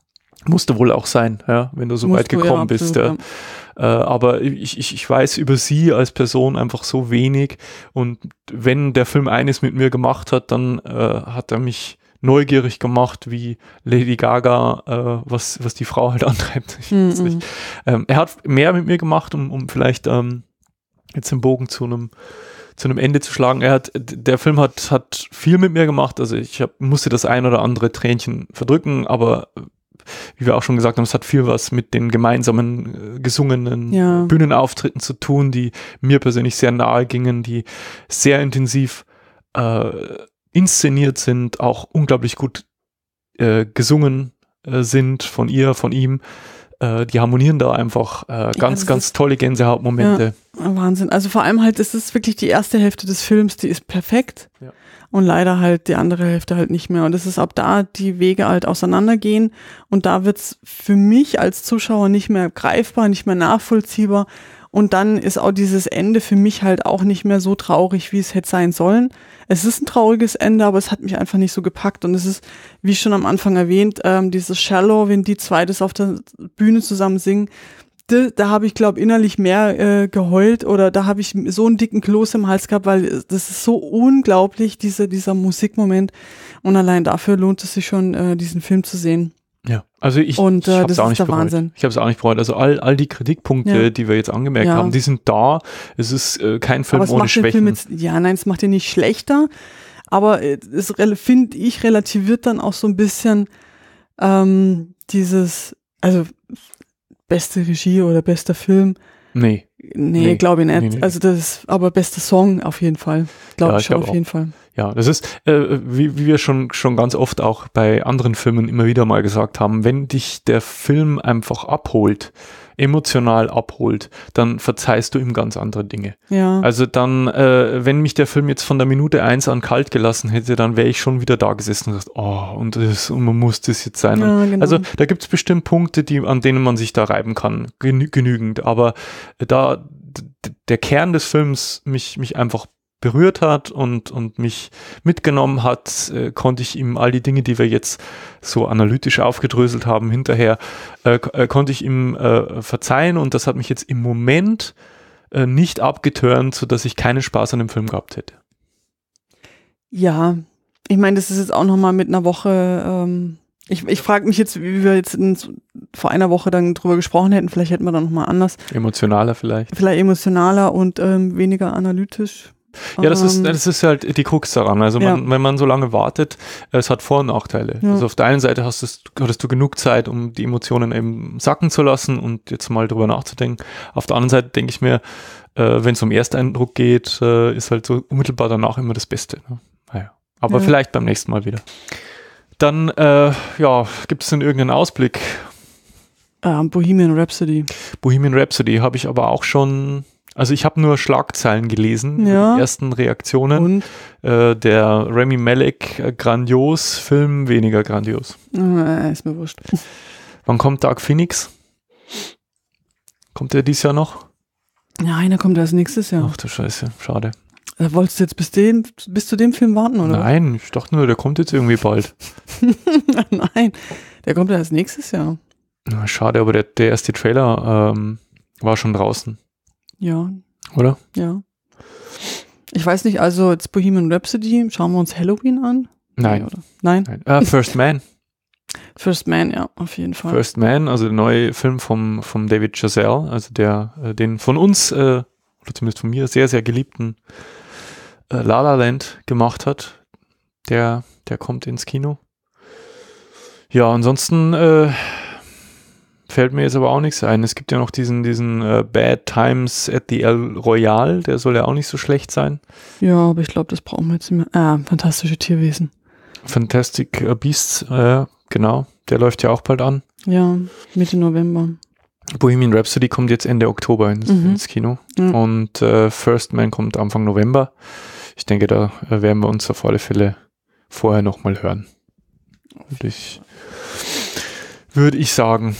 musste wohl auch sein, ja, wenn du so Musst weit gekommen ja, bist. Ja. ja. Äh, aber ich, ich, ich weiß über sie als Person einfach so wenig. Und wenn der Film eines mit mir gemacht hat, dann äh, hat er mich neugierig gemacht, wie Lady Gaga, äh, was, was die Frau halt antreibt. Mm -mm. Ähm, er hat mehr mit mir gemacht, um, um vielleicht ähm, jetzt den Bogen zu einem zu einem Ende zu schlagen. Er hat, der Film hat, hat viel mit mir gemacht. Also ich hab, musste das ein oder andere Tränchen verdrücken, aber äh, wie wir auch schon gesagt haben, es hat viel was mit den gemeinsamen äh, gesungenen ja. Bühnenauftritten zu tun, die mir persönlich sehr nahe gingen, die sehr intensiv äh, inszeniert sind, auch unglaublich gut äh, gesungen äh, sind von ihr, von ihm äh, die harmonieren da einfach. Äh, ganz, ja, ganz tolle Gänsehautmomente. Ja, Wahnsinn. Also vor allem halt, es ist wirklich die erste Hälfte des Films, die ist perfekt. Ja. Und leider halt die andere Hälfte halt nicht mehr. Und es ist ab da die Wege halt auseinandergehen. Und da wird's für mich als Zuschauer nicht mehr greifbar, nicht mehr nachvollziehbar. Und dann ist auch dieses Ende für mich halt auch nicht mehr so traurig, wie es hätte sein sollen. Es ist ein trauriges Ende, aber es hat mich einfach nicht so gepackt. Und es ist, wie schon am Anfang erwähnt, ähm, dieses Shallow, wenn die zwei das auf der Bühne zusammen singen, da, da habe ich, glaube innerlich mehr äh, geheult oder da habe ich so einen dicken Kloß im Hals gehabt, weil das ist so unglaublich, diese, dieser Musikmoment. Und allein dafür lohnt es sich schon, äh, diesen Film zu sehen. Ja, also ich, und, äh, ich habe es auch nicht Wahnsinn. Ich habe es auch nicht bereut. Also all, all die Kritikpunkte, ja. die wir jetzt angemerkt ja. haben, die sind da. Es ist äh, kein Film ohne Schwächen. Film jetzt, ja, nein, es macht ihn nicht schlechter, aber äh, es finde ich relativiert dann auch so ein bisschen ähm, dieses, also beste Regie oder bester Film. Nee. Nee, nee glaube ich nicht. Nee, nee. Also das, aber bester Song auf jeden Fall. Glaube ja, ich schon glaub auf auch. jeden Fall. Ja, das ist, äh, wie, wie wir schon, schon ganz oft auch bei anderen Filmen immer wieder mal gesagt haben, wenn dich der Film einfach abholt, emotional abholt, dann verzeihst du ihm ganz andere Dinge. Ja. Also dann, äh, wenn mich der Film jetzt von der Minute eins an kalt gelassen hätte, dann wäre ich schon wieder da gesessen und gesagt, oh, und, das, und man muss das jetzt sein. Ja, genau. Also da gibt es bestimmt Punkte, die, an denen man sich da reiben kann, genü genügend. Aber da der Kern des Films mich, mich einfach berührt hat und, und mich mitgenommen hat, äh, konnte ich ihm all die Dinge, die wir jetzt so analytisch aufgedröselt haben, hinterher, äh, äh konnte ich ihm äh, verzeihen und das hat mich jetzt im Moment äh, nicht abgetörnt, sodass ich keinen Spaß an dem Film gehabt hätte. Ja, ich meine, das ist jetzt auch nochmal mit einer Woche. Ähm, ich ich frage mich jetzt, wie wir jetzt in, vor einer Woche dann drüber gesprochen hätten. Vielleicht hätten wir dann nochmal anders. Emotionaler vielleicht. Vielleicht emotionaler und ähm, weniger analytisch ja, das ist, ähm. das ist halt die Krux daran. Also man, ja. wenn man so lange wartet, äh, es hat Vor- und Nachteile. Ja. Also auf der einen Seite hast hattest du genug Zeit, um die Emotionen eben sacken zu lassen und jetzt mal drüber nachzudenken. Auf der anderen Seite denke ich mir, äh, wenn es um Ersteindruck geht, äh, ist halt so unmittelbar danach immer das Beste. Ne? Naja. Ah aber ja. vielleicht beim nächsten Mal wieder. Dann, äh, ja, gibt es denn irgendeinen Ausblick? Um, ähm, Bohemian Rhapsody. Bohemian Rhapsody habe ich aber auch schon also ich habe nur Schlagzeilen gelesen, ja. die ersten Reaktionen. Äh, der Remy Malek äh, grandios, Film weniger grandios. Ah, ist mir wurscht. Wann kommt Dark Phoenix? Kommt der dieses Jahr noch? Nein, er kommt erst nächstes Jahr. Ach du Scheiße, schade. Da äh, wolltest du jetzt bis, den, bis zu dem Film warten, oder? Nein, ich dachte nur, der kommt jetzt irgendwie bald. Nein, der kommt erst nächstes Jahr. Na, schade, aber der, der erste Trailer ähm, war schon draußen. Ja. Oder? Ja. Ich weiß nicht, also jetzt Bohemian Rhapsody, schauen wir uns Halloween an? Nein. Nee, Nein? Nein. Ah, First Man. First Man, ja, auf jeden Fall. First Man, also der neue Film vom, vom David Chazelle, also der, äh, den von uns, äh, oder zumindest von mir, sehr, sehr geliebten äh, La La Land gemacht hat. Der, der kommt ins Kino. Ja, ansonsten, äh, Fällt mir jetzt aber auch nichts ein. Es gibt ja noch diesen, diesen äh, Bad Times at the El Royal, der soll ja auch nicht so schlecht sein. Ja, aber ich glaube, das brauchen wir jetzt nicht mehr. Ah, fantastische Tierwesen. Fantastic Beasts, äh, genau. Der läuft ja auch bald an. Ja, Mitte November. Bohemian Rhapsody kommt jetzt Ende Oktober ins, mhm. ins Kino. Mhm. Und äh, First Man kommt Anfang November. Ich denke, da äh, werden wir uns auf alle Fälle vorher nochmal hören. Würde ich, würd ich sagen.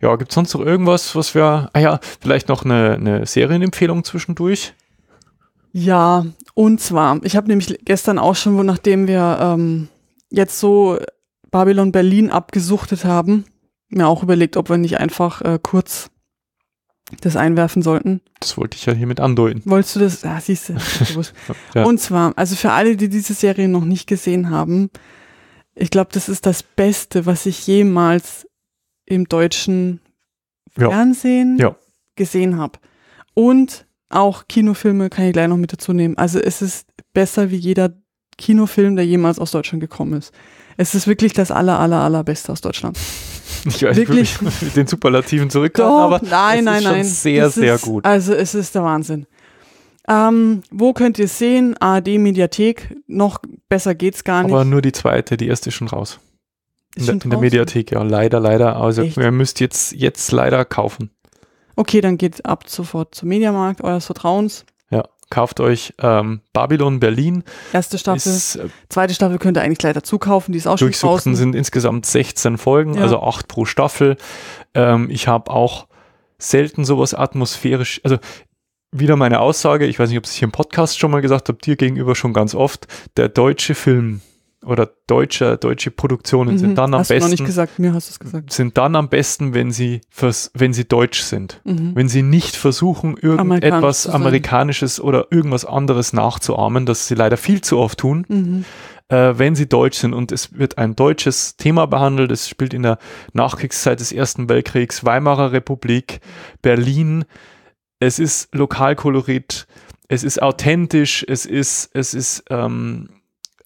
Ja, gibt es sonst noch irgendwas, was wir. Ah ja, vielleicht noch eine, eine Serienempfehlung zwischendurch? Ja, und zwar, ich habe nämlich gestern auch schon, wo nachdem wir ähm, jetzt so Babylon Berlin abgesuchtet haben, mir auch überlegt, ob wir nicht einfach äh, kurz das einwerfen sollten. Das wollte ich ja hiermit andeuten. Wolltest du das? Ah, ja, siehst du. ja. Und zwar, also für alle, die diese Serie noch nicht gesehen haben, ich glaube, das ist das Beste, was ich jemals im deutschen Fernsehen ja. Ja. gesehen habe. Und auch Kinofilme kann ich gleich noch mit dazu nehmen. Also es ist besser wie jeder Kinofilm, der jemals aus Deutschland gekommen ist. Es ist wirklich das aller, aller, allerbeste aus Deutschland. Ich weiß wirklich ich mit den Superlativen zurückkommen, aber nein, nein, nein. sehr, es sehr ist, gut. Also es ist der Wahnsinn. Ähm, wo könnt ihr es sehen? ARD Mediathek. Noch besser geht es gar nicht. Aber nur die zweite, die erste ist schon raus. Ist in, der, in der Mediathek, ja, leider, leider. Also Echt? ihr müsst jetzt, jetzt leider kaufen. Okay, dann geht ab sofort zum Mediamarkt, eures Vertrauens. Ja, kauft euch ähm, Babylon Berlin. Erste Staffel. Ist, äh, zweite Staffel könnt ihr eigentlich leider zukaufen. die ist auch schon draußen. sind insgesamt 16 Folgen, ja. also 8 pro Staffel. Ähm, ich habe auch selten sowas atmosphärisch, also wieder meine Aussage, ich weiß nicht, ob ich es hier im Podcast schon mal gesagt habe, dir gegenüber schon ganz oft, der deutsche Film oder deutsche, deutsche Produktionen mhm. sind dann am hast besten. du noch nicht gesagt, mir hast du es gesagt. Sind dann am besten, wenn sie, fürs, wenn sie deutsch sind. Mhm. Wenn sie nicht versuchen, irgendetwas Amerikanisch Amerikanisches oder irgendwas anderes nachzuahmen, das sie leider viel zu oft tun. Mhm. Äh, wenn sie deutsch sind und es wird ein deutsches Thema behandelt, es spielt in der Nachkriegszeit des Ersten Weltkriegs, Weimarer Republik, Berlin, es ist Lokalkolorit, es ist authentisch, es ist, es ist ähm,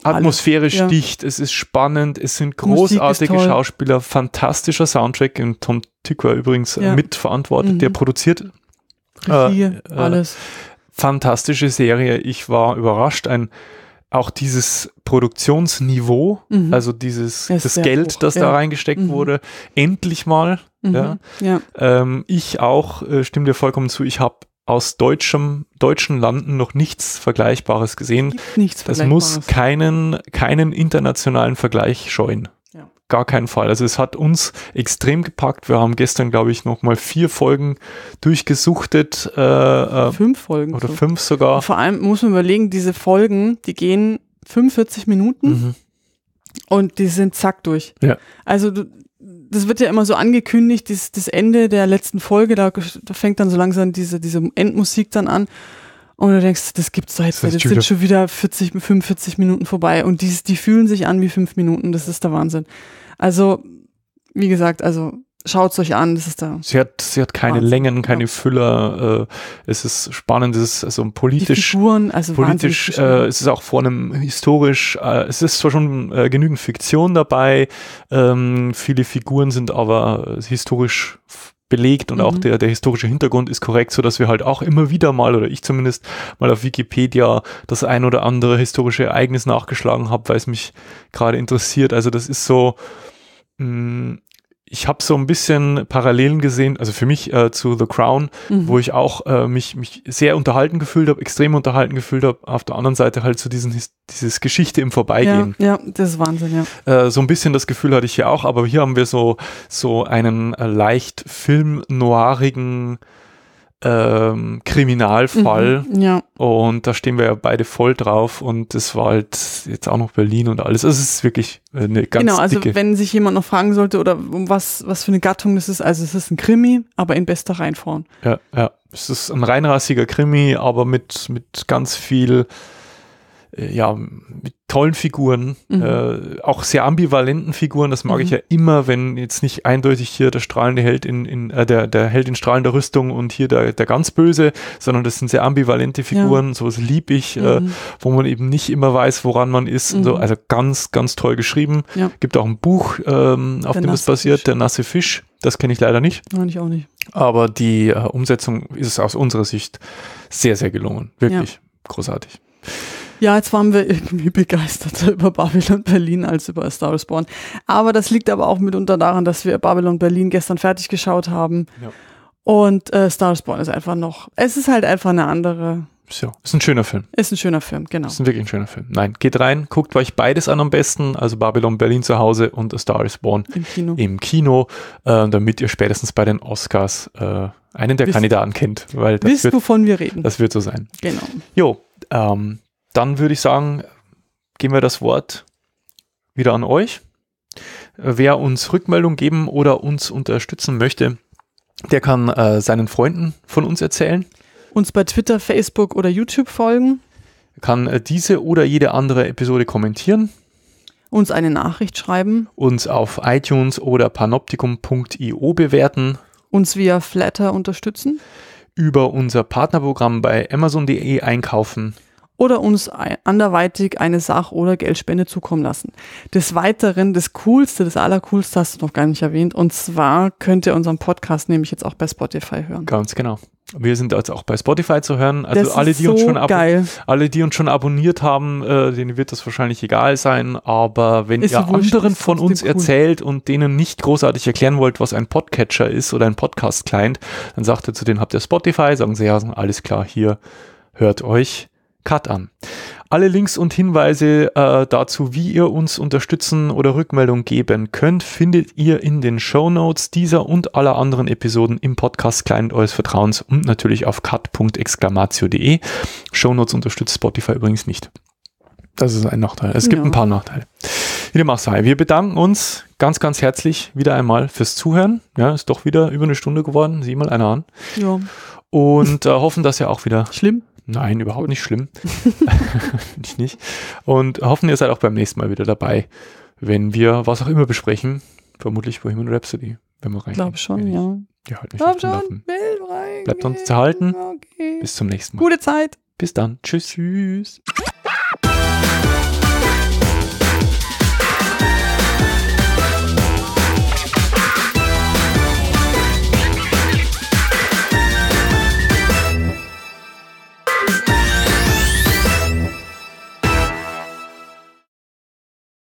Atmosphäre Alles, sticht, es ist spannend, es sind großartige Schauspieler, fantastischer Soundtrack und Tom Tick übrigens äh, ja. mitverantwortlich, mhm. der produziert. Regie, äh, äh, alles. fantastische Serie, ich war überrascht. Ein, auch dieses Produktionsniveau, mhm. also dieses das, Geld, hoch. das ja. da reingesteckt mhm. wurde, endlich mal. Mhm, ja. Ähm, ich auch, äh, stimme dir vollkommen zu, ich habe aus deutschem, deutschen Landen noch nichts Vergleichbares gesehen. Gibt nichts Vergleichbares. Es muss keinen, keinen internationalen Vergleich scheuen. Ja. Gar keinen Fall. Also es hat uns extrem gepackt. Wir haben gestern, glaube ich, nochmal vier Folgen durchgesuchtet. Äh, äh, fünf Folgen. Oder so. fünf sogar. Und vor allem muss man überlegen, diese Folgen, die gehen 45 Minuten. Mhm. Und die sind zack durch. Ja. Also du, das wird ja immer so angekündigt, das, das Ende der letzten Folge, da, da, fängt dann so langsam diese, diese Endmusik dann an. Und du denkst, das gibt's doch jetzt, das jetzt sind schon wieder 40, 45 Minuten vorbei. Und die, die fühlen sich an wie fünf Minuten, das ist der Wahnsinn. Also, wie gesagt, also Schaut es euch an, das ist da. Sie hat, sie hat keine Wahnsinn, Längen, keine Füller. Äh, es ist spannend, es ist also politisch. Die Figuren, also politisch. Äh, es ist auch vor einem historisch. Äh, es ist zwar schon äh, genügend Fiktion dabei. Ähm, viele Figuren sind aber historisch belegt und mhm. auch der, der historische Hintergrund ist korrekt, so dass wir halt auch immer wieder mal, oder ich zumindest mal auf Wikipedia das ein oder andere historische Ereignis nachgeschlagen habe, weil es mich gerade interessiert. Also das ist so, mh, mm, ich habe so ein bisschen Parallelen gesehen, also für mich äh, zu The Crown, mhm. wo ich auch äh, mich, mich sehr unterhalten gefühlt habe, extrem unterhalten gefühlt habe. Auf der anderen Seite halt so diesen, dieses Geschichte im Vorbeigehen. Ja, ja das ist Wahnsinn, ja. Äh, so ein bisschen das Gefühl hatte ich hier auch, aber hier haben wir so, so einen äh, leicht filmnoirigen ähm, Kriminalfall. Mhm, ja. Und da stehen wir ja beide voll drauf. Und es war halt jetzt auch noch Berlin und alles. Also Es ist wirklich äh, eine ganz Genau, also dicke wenn sich jemand noch fragen sollte oder um was, was für eine Gattung das ist. Also es ist ein Krimi, aber in bester Reihenform. Ja, ja. Es ist ein reinrassiger Krimi, aber mit, mit ganz viel, äh, ja, mit tollen Figuren, mhm. äh, auch sehr ambivalenten Figuren. Das mag mhm. ich ja immer, wenn jetzt nicht eindeutig hier der strahlende Held in, in äh, der, der Held in strahlender Rüstung und hier der, der ganz böse, sondern das sind sehr ambivalente Figuren. Ja. Sowas lieb ich, äh, mhm. äh, wo man eben nicht immer weiß, woran man ist. So. Mhm. Also ganz, ganz toll geschrieben. Ja. Gibt auch ein Buch, ähm, auf der dem es basiert, Fisch. der nasse Fisch. Das kenne ich leider nicht. Nein, ich auch nicht. Aber die äh, Umsetzung ist aus unserer Sicht sehr, sehr gelungen. Wirklich ja. großartig. Ja, jetzt waren wir irgendwie begeisterter über Babylon Berlin als über A Star Spawn. Aber das liegt aber auch mitunter daran, dass wir Babylon Berlin gestern fertig geschaut haben. Ja. Und äh, Star Spawn ist einfach noch, es ist halt einfach eine andere. So, ist ein schöner Film. Ist ein schöner Film, genau. Ist ein wirklich ein schöner Film. Nein, geht rein, guckt euch beides an am besten, also Babylon Berlin zu Hause und A Star is Born im Kino, im Kino äh, damit ihr spätestens bei den Oscars äh, einen der wisst, Kandidaten kennt. Weil das wisst, wird, wovon wir reden. Das wird so sein. Genau. Jo, ähm, dann würde ich sagen, geben wir das Wort wieder an euch. Wer uns Rückmeldung geben oder uns unterstützen möchte, der kann äh, seinen Freunden von uns erzählen. Uns bei Twitter, Facebook oder YouTube folgen. Kann äh, diese oder jede andere Episode kommentieren. Uns eine Nachricht schreiben. Uns auf iTunes oder panoptikum.io bewerten. Uns via Flatter unterstützen. Über unser Partnerprogramm bei amazon.de einkaufen oder uns anderweitig eine Sach- oder Geldspende zukommen lassen. Des Weiteren, das Coolste, das Allercoolste hast du noch gar nicht erwähnt. Und zwar könnt ihr unseren Podcast nämlich jetzt auch bei Spotify hören. Ganz genau. Wir sind jetzt auch bei Spotify zu hören. Also das alle, die so uns schon alle, die uns schon abonniert haben, äh, denen wird das wahrscheinlich egal sein. Aber wenn ist ihr wurscht, anderen von uns cool. erzählt und denen nicht großartig erklären wollt, was ein Podcatcher ist oder ein Podcast-Client, dann sagt ihr zu denen, habt ihr Spotify? Sagen sie ja, alles klar, hier hört euch Cut an. Alle Links und Hinweise äh, dazu, wie ihr uns unterstützen oder Rückmeldung geben könnt, findet ihr in den Show Notes dieser und aller anderen Episoden im Podcast Client Eures Vertrauens und natürlich auf cut.exclamatio.de. Show Notes unterstützt Spotify übrigens nicht. Das ist ein Nachteil. Es gibt ja. ein paar Nachteile. Wie dem auch sei. Wir bedanken uns ganz, ganz herzlich wieder einmal fürs Zuhören. Ja, ist doch wieder über eine Stunde geworden. Sieh mal einer an. Ja. Und äh, hoffen, dass ihr auch wieder. Schlimm Nein, überhaupt nicht schlimm. Finde ich nicht. Und hoffen, ihr seid auch beim nächsten Mal wieder dabei, wenn wir was auch immer besprechen. Vermutlich Bohemian Rhapsody, wenn wir rein. Ich glaube schon, ja. Ja, halt mich Glaub schon, will Bleibt uns erhalten. Okay. Bis zum nächsten Mal. Gute Zeit. Bis dann. Tschüss. Tschüss.